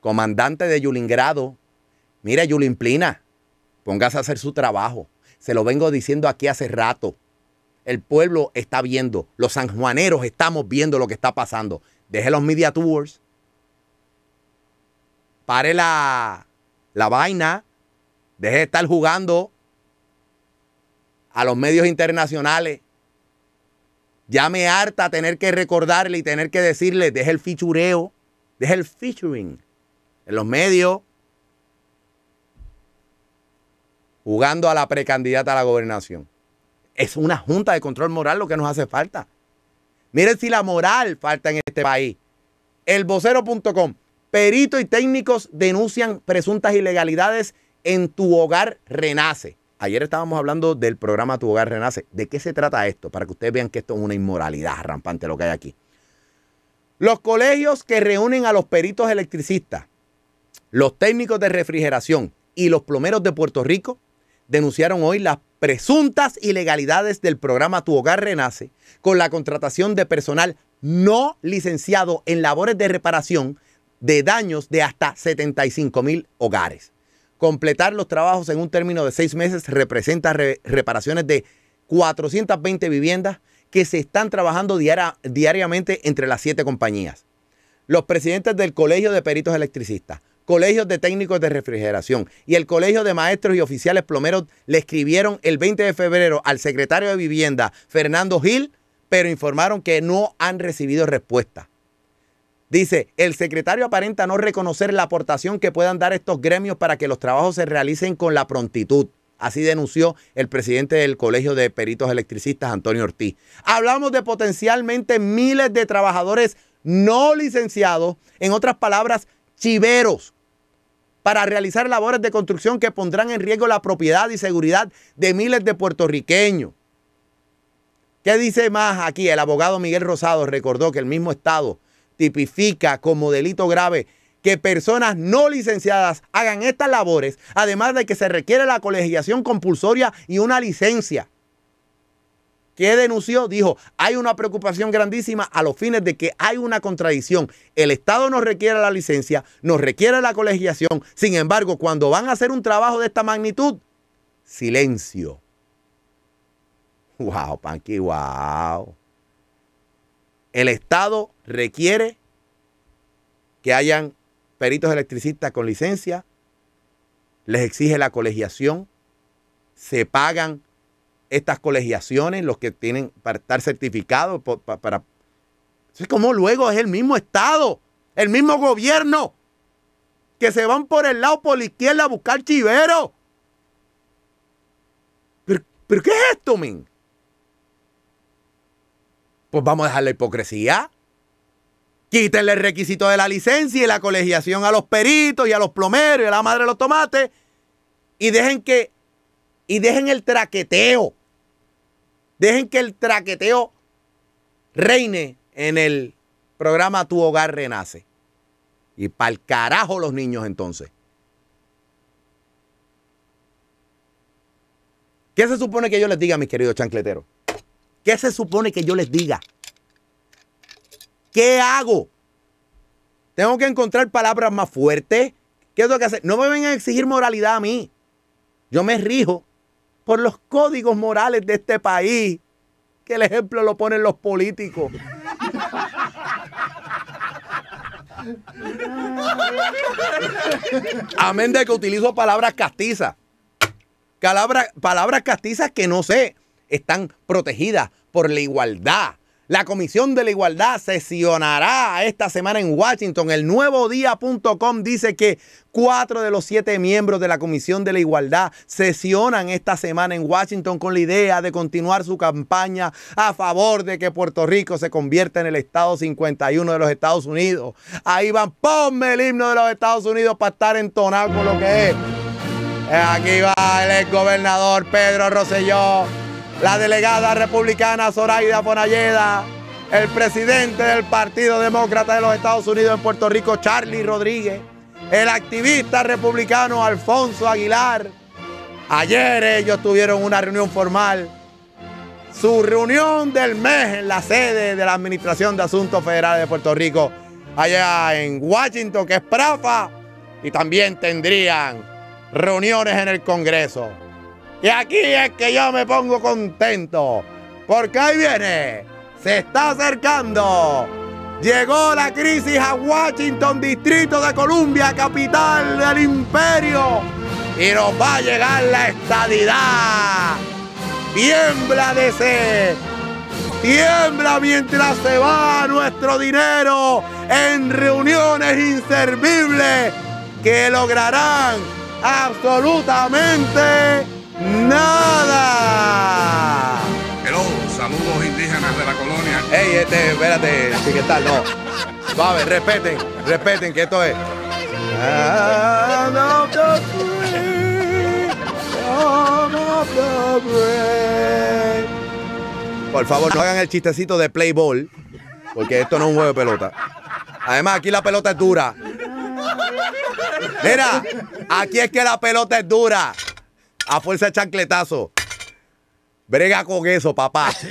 S1: comandante de Yulingrado, Mira, Yulín Plina, póngase a hacer su trabajo. Se lo vengo diciendo aquí hace rato. El pueblo está viendo, los sanjuaneros estamos viendo lo que está pasando. Deje los media tours. Pare la, vaina. Deje de estar jugando a los medios internacionales. Ya me harta tener que recordarle y tener que decirle, deje el fichureo, deje el featuring en los medios. jugando a la precandidata a la gobernación. Es una junta de control moral lo que nos hace falta. Miren si la moral falta en este país. Elbocero.com. Peritos y técnicos denuncian presuntas ilegalidades en Tu Hogar Renace. Ayer estábamos hablando del programa Tu Hogar Renace. ¿De qué se trata esto? Para que ustedes vean que esto es una inmoralidad rampante lo que hay aquí. Los colegios que reúnen a los peritos electricistas, los técnicos de refrigeración y los plomeros de Puerto Rico denunciaron hoy las presuntas ilegalidades del programa Tu Hogar Renace con la contratación de personal no licenciado en labores de reparación de daños de hasta 75 mil hogares. Completar los trabajos en un término de seis meses representa reparaciones de 420 viviendas que se están trabajando diariamente entre las siete compañías. Los presidentes del Colegio de Peritos Electricistas, colegios de técnicos de refrigeración y el colegio de maestros y oficiales plomeros le escribieron el 20 de febrero al secretario de vivienda, Fernando Gil, pero informaron que no han recibido respuesta. Dice, el secretario aparenta no reconocer la aportación que puedan dar estos gremios para que los trabajos se realicen con la prontitud. Así denunció el presidente del Colegio de Peritos Electricistas, Antonio Ortiz. Hablamos de potencialmente miles de trabajadores no licenciados, en otras palabras, chiveros, para realizar labores de construcción que pondrán en riesgo la propiedad y seguridad de miles de puertorriqueños. ¿Qué dice más aquí? El abogado Miguel Rosado recordó que el mismo Estado tipifica como delito grave que personas no licenciadas hagan estas labores, además de que se requiere la colegiación compulsoria y una licencia que denunció, dijo, hay una preocupación grandísima a los fines de que hay una contradicción. El Estado nos requiere la licencia, nos requiere la colegiación. Sin embargo, cuando van a hacer un trabajo de esta magnitud, silencio. Wow, Panqui, wow. El Estado requiere que hayan peritos electricistas con licencia, les exige la colegiación, se pagan estas colegiaciones, los que tienen para estar certificados para, como luego es el mismo Estado, el mismo gobierno, que se van por el lado, por la izquierda a buscar chivero. ¿Pero, pero qué es esto, men? Pues vamos a dejar la hipocresía. Quítenle el requisito de la licencia y la colegiación a los peritos y a los plomeros y a la madre de los tomates. Y dejen que. Y dejen el traqueteo. Dejen que el traqueteo reine en el programa Tu Hogar Renace. Y para el carajo los niños entonces. ¿Qué se supone que yo les diga, mis queridos chancleteros? ¿Qué se supone que yo les diga? ¿Qué hago? Tengo que encontrar palabras más fuertes. ¿Qué tengo que hacer? No me vengan a exigir moralidad a mí. Yo me rijo por los códigos morales de este país, que el ejemplo lo ponen los políticos. Amén de que utilizo palabras castizas. Palabras, castizas que no sé, están protegidas por la igualdad la Comisión de la Igualdad sesionará esta semana en Washington. El nuevo día.com dice que cuatro de los siete miembros de la Comisión de la Igualdad sesionan esta semana en Washington con la idea de continuar su campaña a favor de que Puerto Rico se convierta en el Estado 51 de los Estados Unidos. Ahí van, ponme el himno de los Estados Unidos para estar entonado con lo que es. Eh, aquí va el gobernador Pedro Rosselló la delegada republicana Zoraida Fonalleda, el presidente del Partido Demócrata de los Estados Unidos en Puerto Rico, Charlie Rodríguez, el activista republicano Alfonso Aguilar. Ayer ellos tuvieron una reunión formal, su reunión del mes en la sede de la Administración de Asuntos Federales de Puerto Rico, allá en Washington, que es Prafa, y también tendrían reuniones en el Congreso. Y aquí es que yo me pongo contento. Porque ahí viene. Se está acercando. Llegó la crisis a Washington, Distrito de Columbia, capital del imperio. Y nos va a llegar la estadidad. Tiembla de sed. Tiembla mientras se va nuestro dinero en reuniones inservibles que lograrán absolutamente nada. Hello, saludos indígenas de la colonia. Ey, este, espérate, tal, no. Suave, respeten, respeten que esto es. Por favor, no hagan el chistecito de play ball, porque esto no es un juego de pelota. Además, aquí la pelota es dura. Mira, aquí es que la pelota es dura a fuerza de chancletazo. Brega con eso, papá.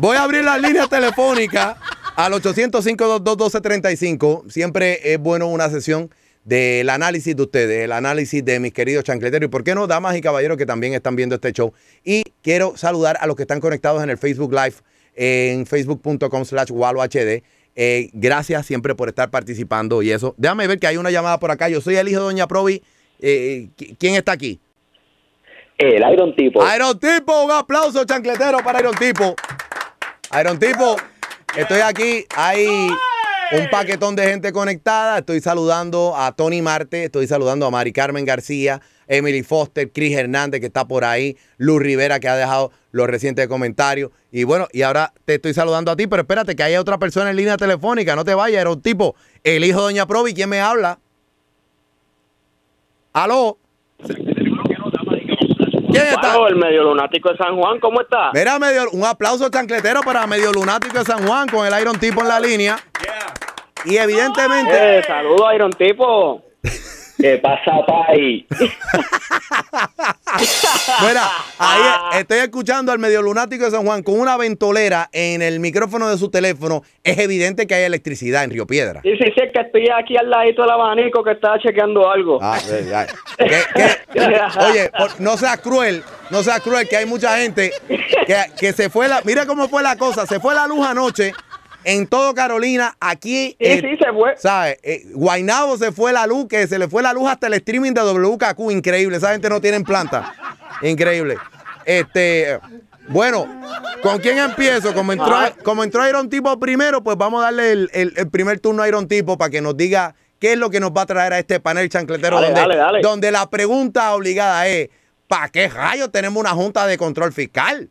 S1: Voy a abrir la línea telefónica al 805 222 Siempre es bueno una sesión del análisis de ustedes, el análisis de mis queridos chancleteros y por qué no, damas y caballeros que también están viendo este show. Y quiero saludar a los que están conectados en el Facebook Live, en facebook.com slash walohd. Eh, gracias siempre por estar participando y eso. Déjame ver que hay una llamada por acá. Yo soy el hijo de Doña Provi. Eh, ¿Quién está aquí?
S2: El Iron Tipo. Iron
S1: Tipo, un aplauso chancletero para Iron Tipo. Iron Tipo, estoy aquí. Hay un paquetón de gente conectada. Estoy saludando a Tony Marte, estoy saludando a Mari Carmen García, Emily Foster, Cris Hernández, que está por ahí, Luz Rivera, que ha dejado los recientes comentarios. Y bueno, y ahora te estoy saludando a ti, pero espérate que hay otra persona en línea telefónica, no te vayas, era un tipo, el hijo de Doña Provi, ¿quién me habla? ¿Aló? ¿Quién está? el medio lunático de San Juan, ¿cómo está? Mira, medio, un aplauso chancletero para medio lunático de San Juan con el Iron Tipo en la línea. Y evidentemente. ¡Saludos, eh, saludo, Iron Tipo. ¿Qué pasa,
S2: Pai?
S1: Mira, ahí ah. estoy escuchando al medio lunático de San Juan con una ventolera en el micrófono de su teléfono. Es evidente que hay electricidad en Río Piedra. Sí, sí, que estoy aquí al ladito del abanico que estaba chequeando algo. Ah, Oye, no seas cruel, no seas cruel, que hay mucha gente que, se fue la. Mira cómo fue la cosa, se fue la luz anoche en todo Carolina, aquí. Eh, se fue. ¿Sabes? Eh, Guainabo se fue la luz, que se le fue la luz hasta el streaming de WKQ. Increíble. Esa gente no tiene planta. Increíble. Este. Bueno, ¿con quién empiezo? Como entró, ah. como entró Iron Tipo primero, pues vamos a darle el, primer turno a Iron Tipo para que nos diga qué es lo que nos va a traer a este panel chancletero. donde, donde la pregunta obligada es: ¿para qué rayos tenemos una junta de control fiscal?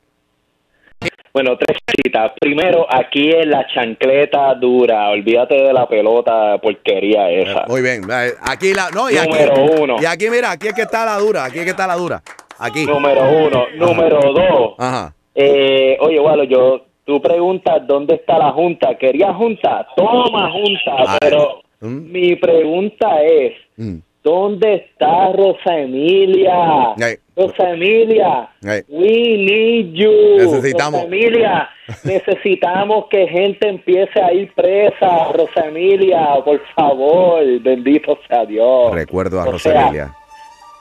S1: Bueno, tres citas. Primero, aquí es la chancleta dura. Olvídate de la pelota porquería esa. Muy bien. Aquí la. No, y Número uno. Y aquí, mira, aquí es que está la dura. Aquí es que está la dura. Aquí. Número uno. Número dos. Ajá.
S2: Eh, oye, bueno, yo. Tú preguntas dónde está la junta. ¿Quería junta? Toma junta. Pero mm. mi pregunta es. Mm. ¿Dónde está Rosa Emilia? Rosa Emilia, we need you. Necesitamos. necesitamos que gente empiece a ir presa. Rosa Emilia, por favor, bendito sea Dios.
S1: Recuerdo a Rosa Emilia.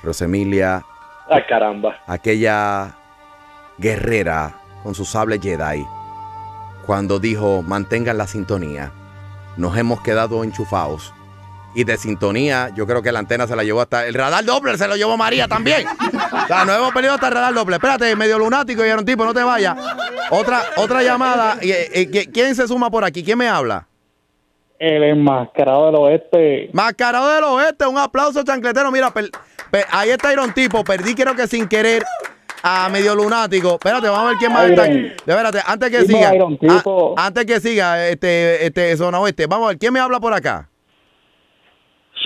S1: Rosa Emilia.
S2: Ay, caramba.
S1: Aquella guerrera con su sable Jedi cuando dijo mantengan la sintonía. Nos hemos quedado enchufados y de sintonía. Yo creo que la antena se la llevó hasta. El radar doble se lo llevó María también.
S2: O sea, nos
S1: hemos perdido hasta el radar doble. Espérate, medio lunático, un tipo, no te vayas. Otra, otra llamada. Eh, eh, ¿Quién se suma por aquí? ¿Quién me habla? El enmascarado del oeste. Mascarado del oeste, un aplauso chancletero. Mira, ahí está Iron Tipo. Perdí, creo que sin querer a medio lunático. Espérate, vamos a ver quién más está aquí. Espérate, antes que siga. antes que siga, este, este, zona oeste. Vamos a ver, ¿quién me habla por acá?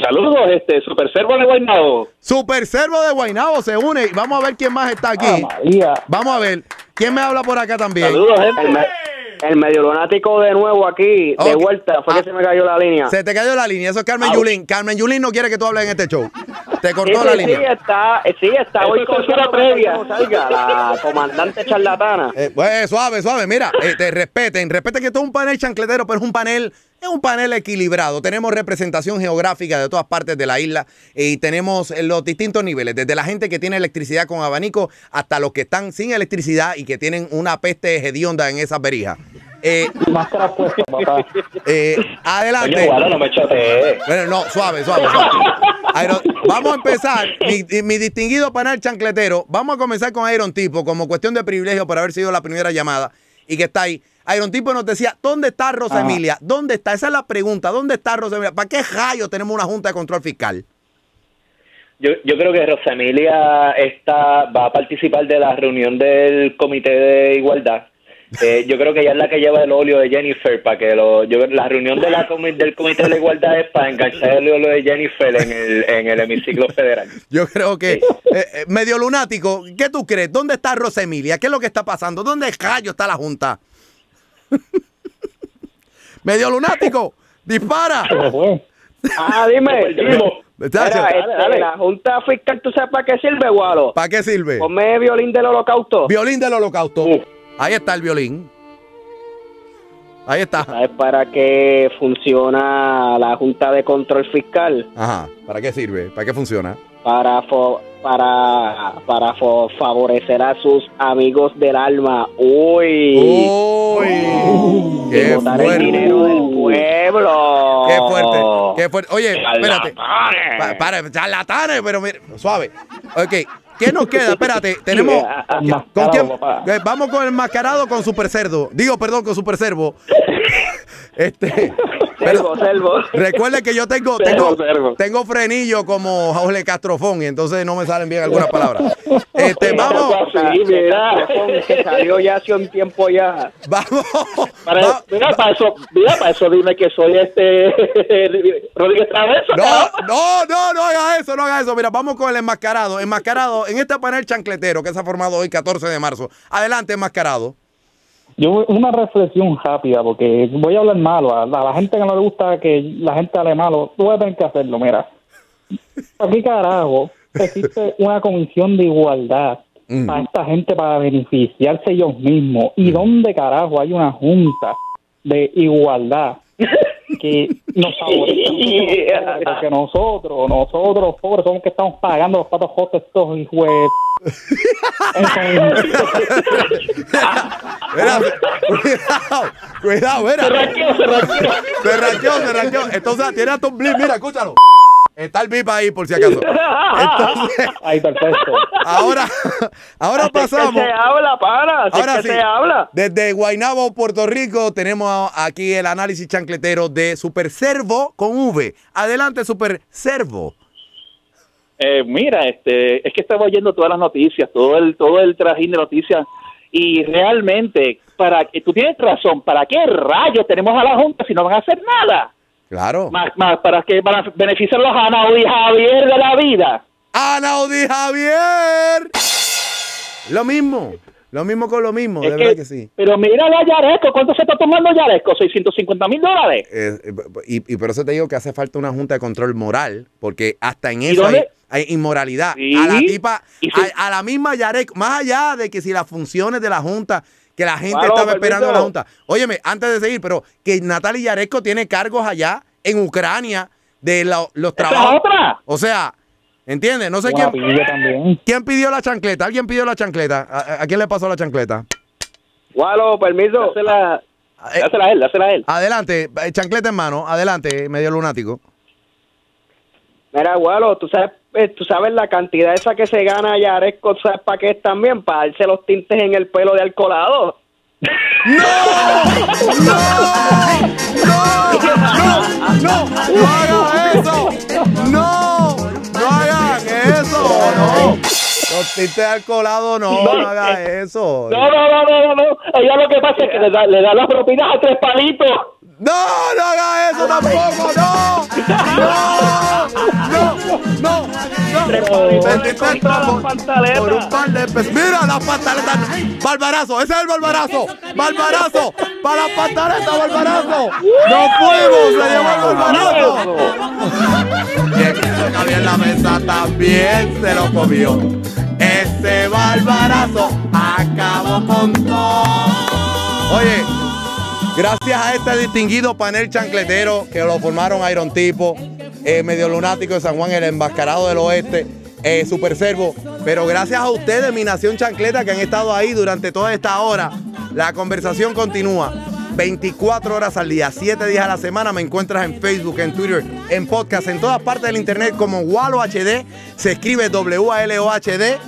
S2: Saludos, este, Super Servo de Guaynabo.
S1: Super Servo de guainado se une. Vamos a ver quién más está aquí. Ah, Vamos a ver. ¿Quién me habla por acá también? Saludos, El, medio lunático
S2: de nuevo aquí, de vuelta. Fue que ah. se me cayó la línea. Se te cayó la línea.
S1: Eso es Carmen ah. Yulín. Carmen Yulín no quiere que tú hables en este show. Te cortó la línea. Eh, sí,
S2: está, sí, está hoy con previa. la comandante charlatana.
S1: Eh, pues, suave, suave. Mira, eh, te respeten. Respeten que esto es un panel chancletero, pero es un panel. Es un panel equilibrado. Tenemos representación geográfica de todas partes de la isla y tenemos los distintos niveles, desde la gente que tiene electricidad con abanico hasta los que están sin electricidad y que tienen una peste hedionda en esas verijas. Eh, eh, adelante. no bueno, no, suave, suave. vamos a empezar, mi, mi, distinguido panel chancletero. Vamos a comenzar con Iron Tipo, como cuestión de privilegio por haber sido la primera llamada y que está ahí. Iron Tipo nos decía, ¿dónde está Rosa Emilia? ¿Dónde está? Esa es la pregunta. ¿Dónde está Rosa Emilia? ¿Para qué rayos tenemos una Junta de Control Fiscal?
S2: Yo, creo que Rosa Emilia está, va a participar de la reunión del Comité de Igualdad eh, yo creo que ella es la que lleva el óleo de Jennifer para que lo, yo, la reunión del Comité de la Igualdad es para enganchar el óleo de Jennifer en el, en
S1: el hemiciclo federal. Yo creo que, eh, eh, medio lunático, ¿qué tú crees? ¿Dónde está Rosemilia? ¿Qué es lo que está pasando? ¿Dónde callo está la Junta? medio lunático, dispara. Pues. ah, dime. Este, la Junta Fiscal, ¿tú sabes para qué sirve, Gualo? ¿Para qué sirve? Ponme violín del holocausto. Violín del holocausto. Ahí está el
S2: violín. Ahí está. Es para qué funciona la Junta de Control Fiscal. Ajá. ¿Para qué sirve?
S1: ¿Para qué funciona?
S2: Para para para favorecer a sus amigos del alma. Uy. Uy. qué fuerte. el dinero del pueblo. Qué fuerte. Oye, espérate. Charlatanes.
S1: Pa charlatanes, pero mire, suave. Ok. ¿Qué nos queda? Espérate, tenemos. ¿con eh, Vamos con el mascarado con Super Cerdo. Digo, perdón, con Super Cervo. este, Servo, Recuerde que yo tengo, tengo, tengo frenillo como Jorge Castrofón y entonces no me salen bien algunas palabras.
S2: Este, vamos. Sí, mira, que salió ya hace un tiempo ya. Vamos. mira, para eso, mira, para eso dime que soy este Rodríguez Traveso. No, no,
S1: no, no haga eso, no haga eso. Mira, vamos con el enmascarado. Enmascarado en este panel chancletero que se ha formado hoy, 14 de
S2: marzo. Adelante, enmascarado. Yo una reflexión rápida, porque voy a hablar malo. A la gente que no le gusta que la gente hable malo, tú vas a tener que hacerlo, mira. aquí qué carajo existe una comisión de igualdad mm. a para esta gente para beneficiarse ellos mismos? ¿Y mm. dónde carajo hay una junta de igualdad que nos porque nosotros, nosotros pobres somos que estamos pagando los patos hot estos y juez. cuidado,
S1: cuidado, mira. Se raqueó, se raqueó. Se raqueó, Entonces tiene a tu Blin, mira, escúchalo. Está el VIP ahí por si acaso. ahí perfecto. Ahora, ahora pasamos. que se habla, para. ahora que sí, se habla. Desde Guaynabo, Puerto Rico, tenemos aquí el análisis chancletero de Super Servo con V. Adelante, Super Servo.
S2: Eh, mira, este, es que estaba oyendo todas las noticias, todo el, todo el trajín de noticias y realmente para tú tienes razón para qué rayos tenemos a la junta si no van a hacer nada
S1: Claro. Más,
S2: más, para que a los los y Javier de la vida.
S1: Anaud y Javier! Lo mismo. Lo mismo con lo mismo, de verdad que sí. Pero mira la Yareco ¿cuánto se está tomando Yaresco? ¿650 mil dólares? Eh, y, y, por eso te digo que hace falta una junta de control moral, porque hasta en eso hay, inmoralidad. A la tipa, la misma Yareco más allá de que si las funciones de la junta que la gente estaba esperando la Junta. Óyeme, antes de seguir, pero que Natalia Yaresco tiene cargos allá en Ucrania de los trabajos. O sea, ¿entiendes? No sé quién. ¿Quién pidió la chancleta? ¿Alguien pidió la chancleta? ¿A, quién le pasó la chancleta?
S2: Gualo, permiso. Dásela, eh, a él, dásela a él.
S1: Adelante, eh, chancleta en mano, adelante, medio lunático.
S2: Mira, abuelo, tú sabes, eh, tú sabes la cantidad esa que se gana allá Yaresco, ¿sabes para qué es también? Para darse los tintes en el pelo de alcoholado. ¡No! ¡No! ¡No! ¡No! ¡No! ¡No hagas eso!
S1: ¡No! ¡No hagas eso! ¡No! Los tintes de no, no, hagas
S2: eso. No, no, no, no, no. Ella lo que pasa es que le da, le da las propinas a tres palitos. ¡No! ¡No haga eso tampoco! ¡No! ¡No! ¡No!
S1: ¡No! ¡No! Por un par de pesos. ¡Mira las pantaletas! ¡Barbarazo! ¡Ese es el barbarazo! ¡Barbarazo! ¡Para las pantaletas, balbarazo! ese es el balbarazo balbarazo para las pantaletas balbarazo no fuimos! ¡Se llevó el balbarazo! Y el que había en la mesa también se lo comió. Ese balbarazo! acabó con todo. Oye, Gracias a este distinguido panel chancletero que lo formaron Iron Tipo, eh, Medio Lunático de San Juan, el Embascarado del Oeste, eh, Super Servo. Pero gracias a ustedes, mi nación chancleta, que han estado ahí durante toda esta hora. La conversación continúa. 24 horas al día, 7 días a la semana. Me encuentras en Facebook, en Twitter, en podcast, en todas partes del internet como WALOHD HD. Se escribe W-A-L-O-H-D.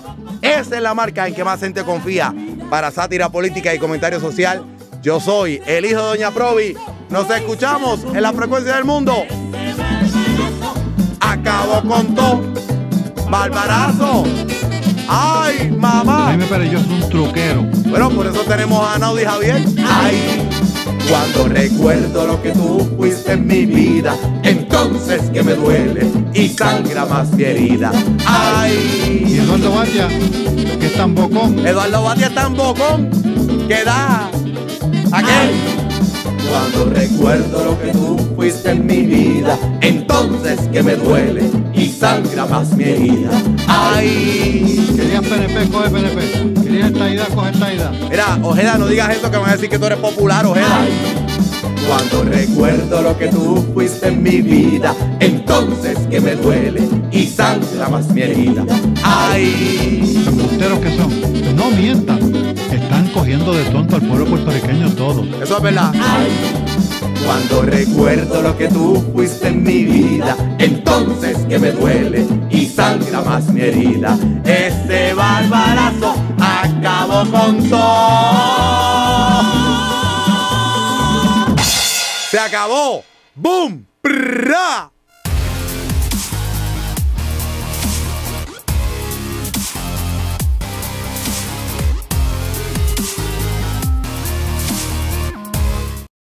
S1: Esa es la marca en que más gente confía para sátira política y comentario social. Yo soy el hijo de Doña Provi. Nos escuchamos en la frecuencia del mundo. Acabo con todo. Barbarazo. ay mamá. Dime, pero yo soy un truquero. Bueno, por eso tenemos a Naudi Javier. Ay. Cuando recuerdo lo que tú fuiste en mi vida, entonces que me duele y sangra más mi herida. Ay. Y Eduardo Batia, que es tan bocón. Eduardo Batia es tan bocón que da ¡Ay! Cuando recuerdo lo que tú fuiste en mi vida, entonces que me duele y sangra más mi herida. Ay. Querías PNP, coge PNP. Querías esta idea, coge esta idea. Mira, Ojeda, no digas eso que me vas a decir que tú eres popular, Ojeda. Ay. Cuando recuerdo lo que tú fuiste en mi vida, entonces que me duele y sangra más mi herida. Ay. Los que son, no mientan
S2: cogiendo de tonto al pueblo puertorriqueño todo.
S1: Eso es verdad. Cuando recuerdo lo que tú fuiste en mi vida, entonces que me duele y sangra más mi herida. Ese barbarazo acabó con todo. Se acabó. ¡Bum! ¡Prrra!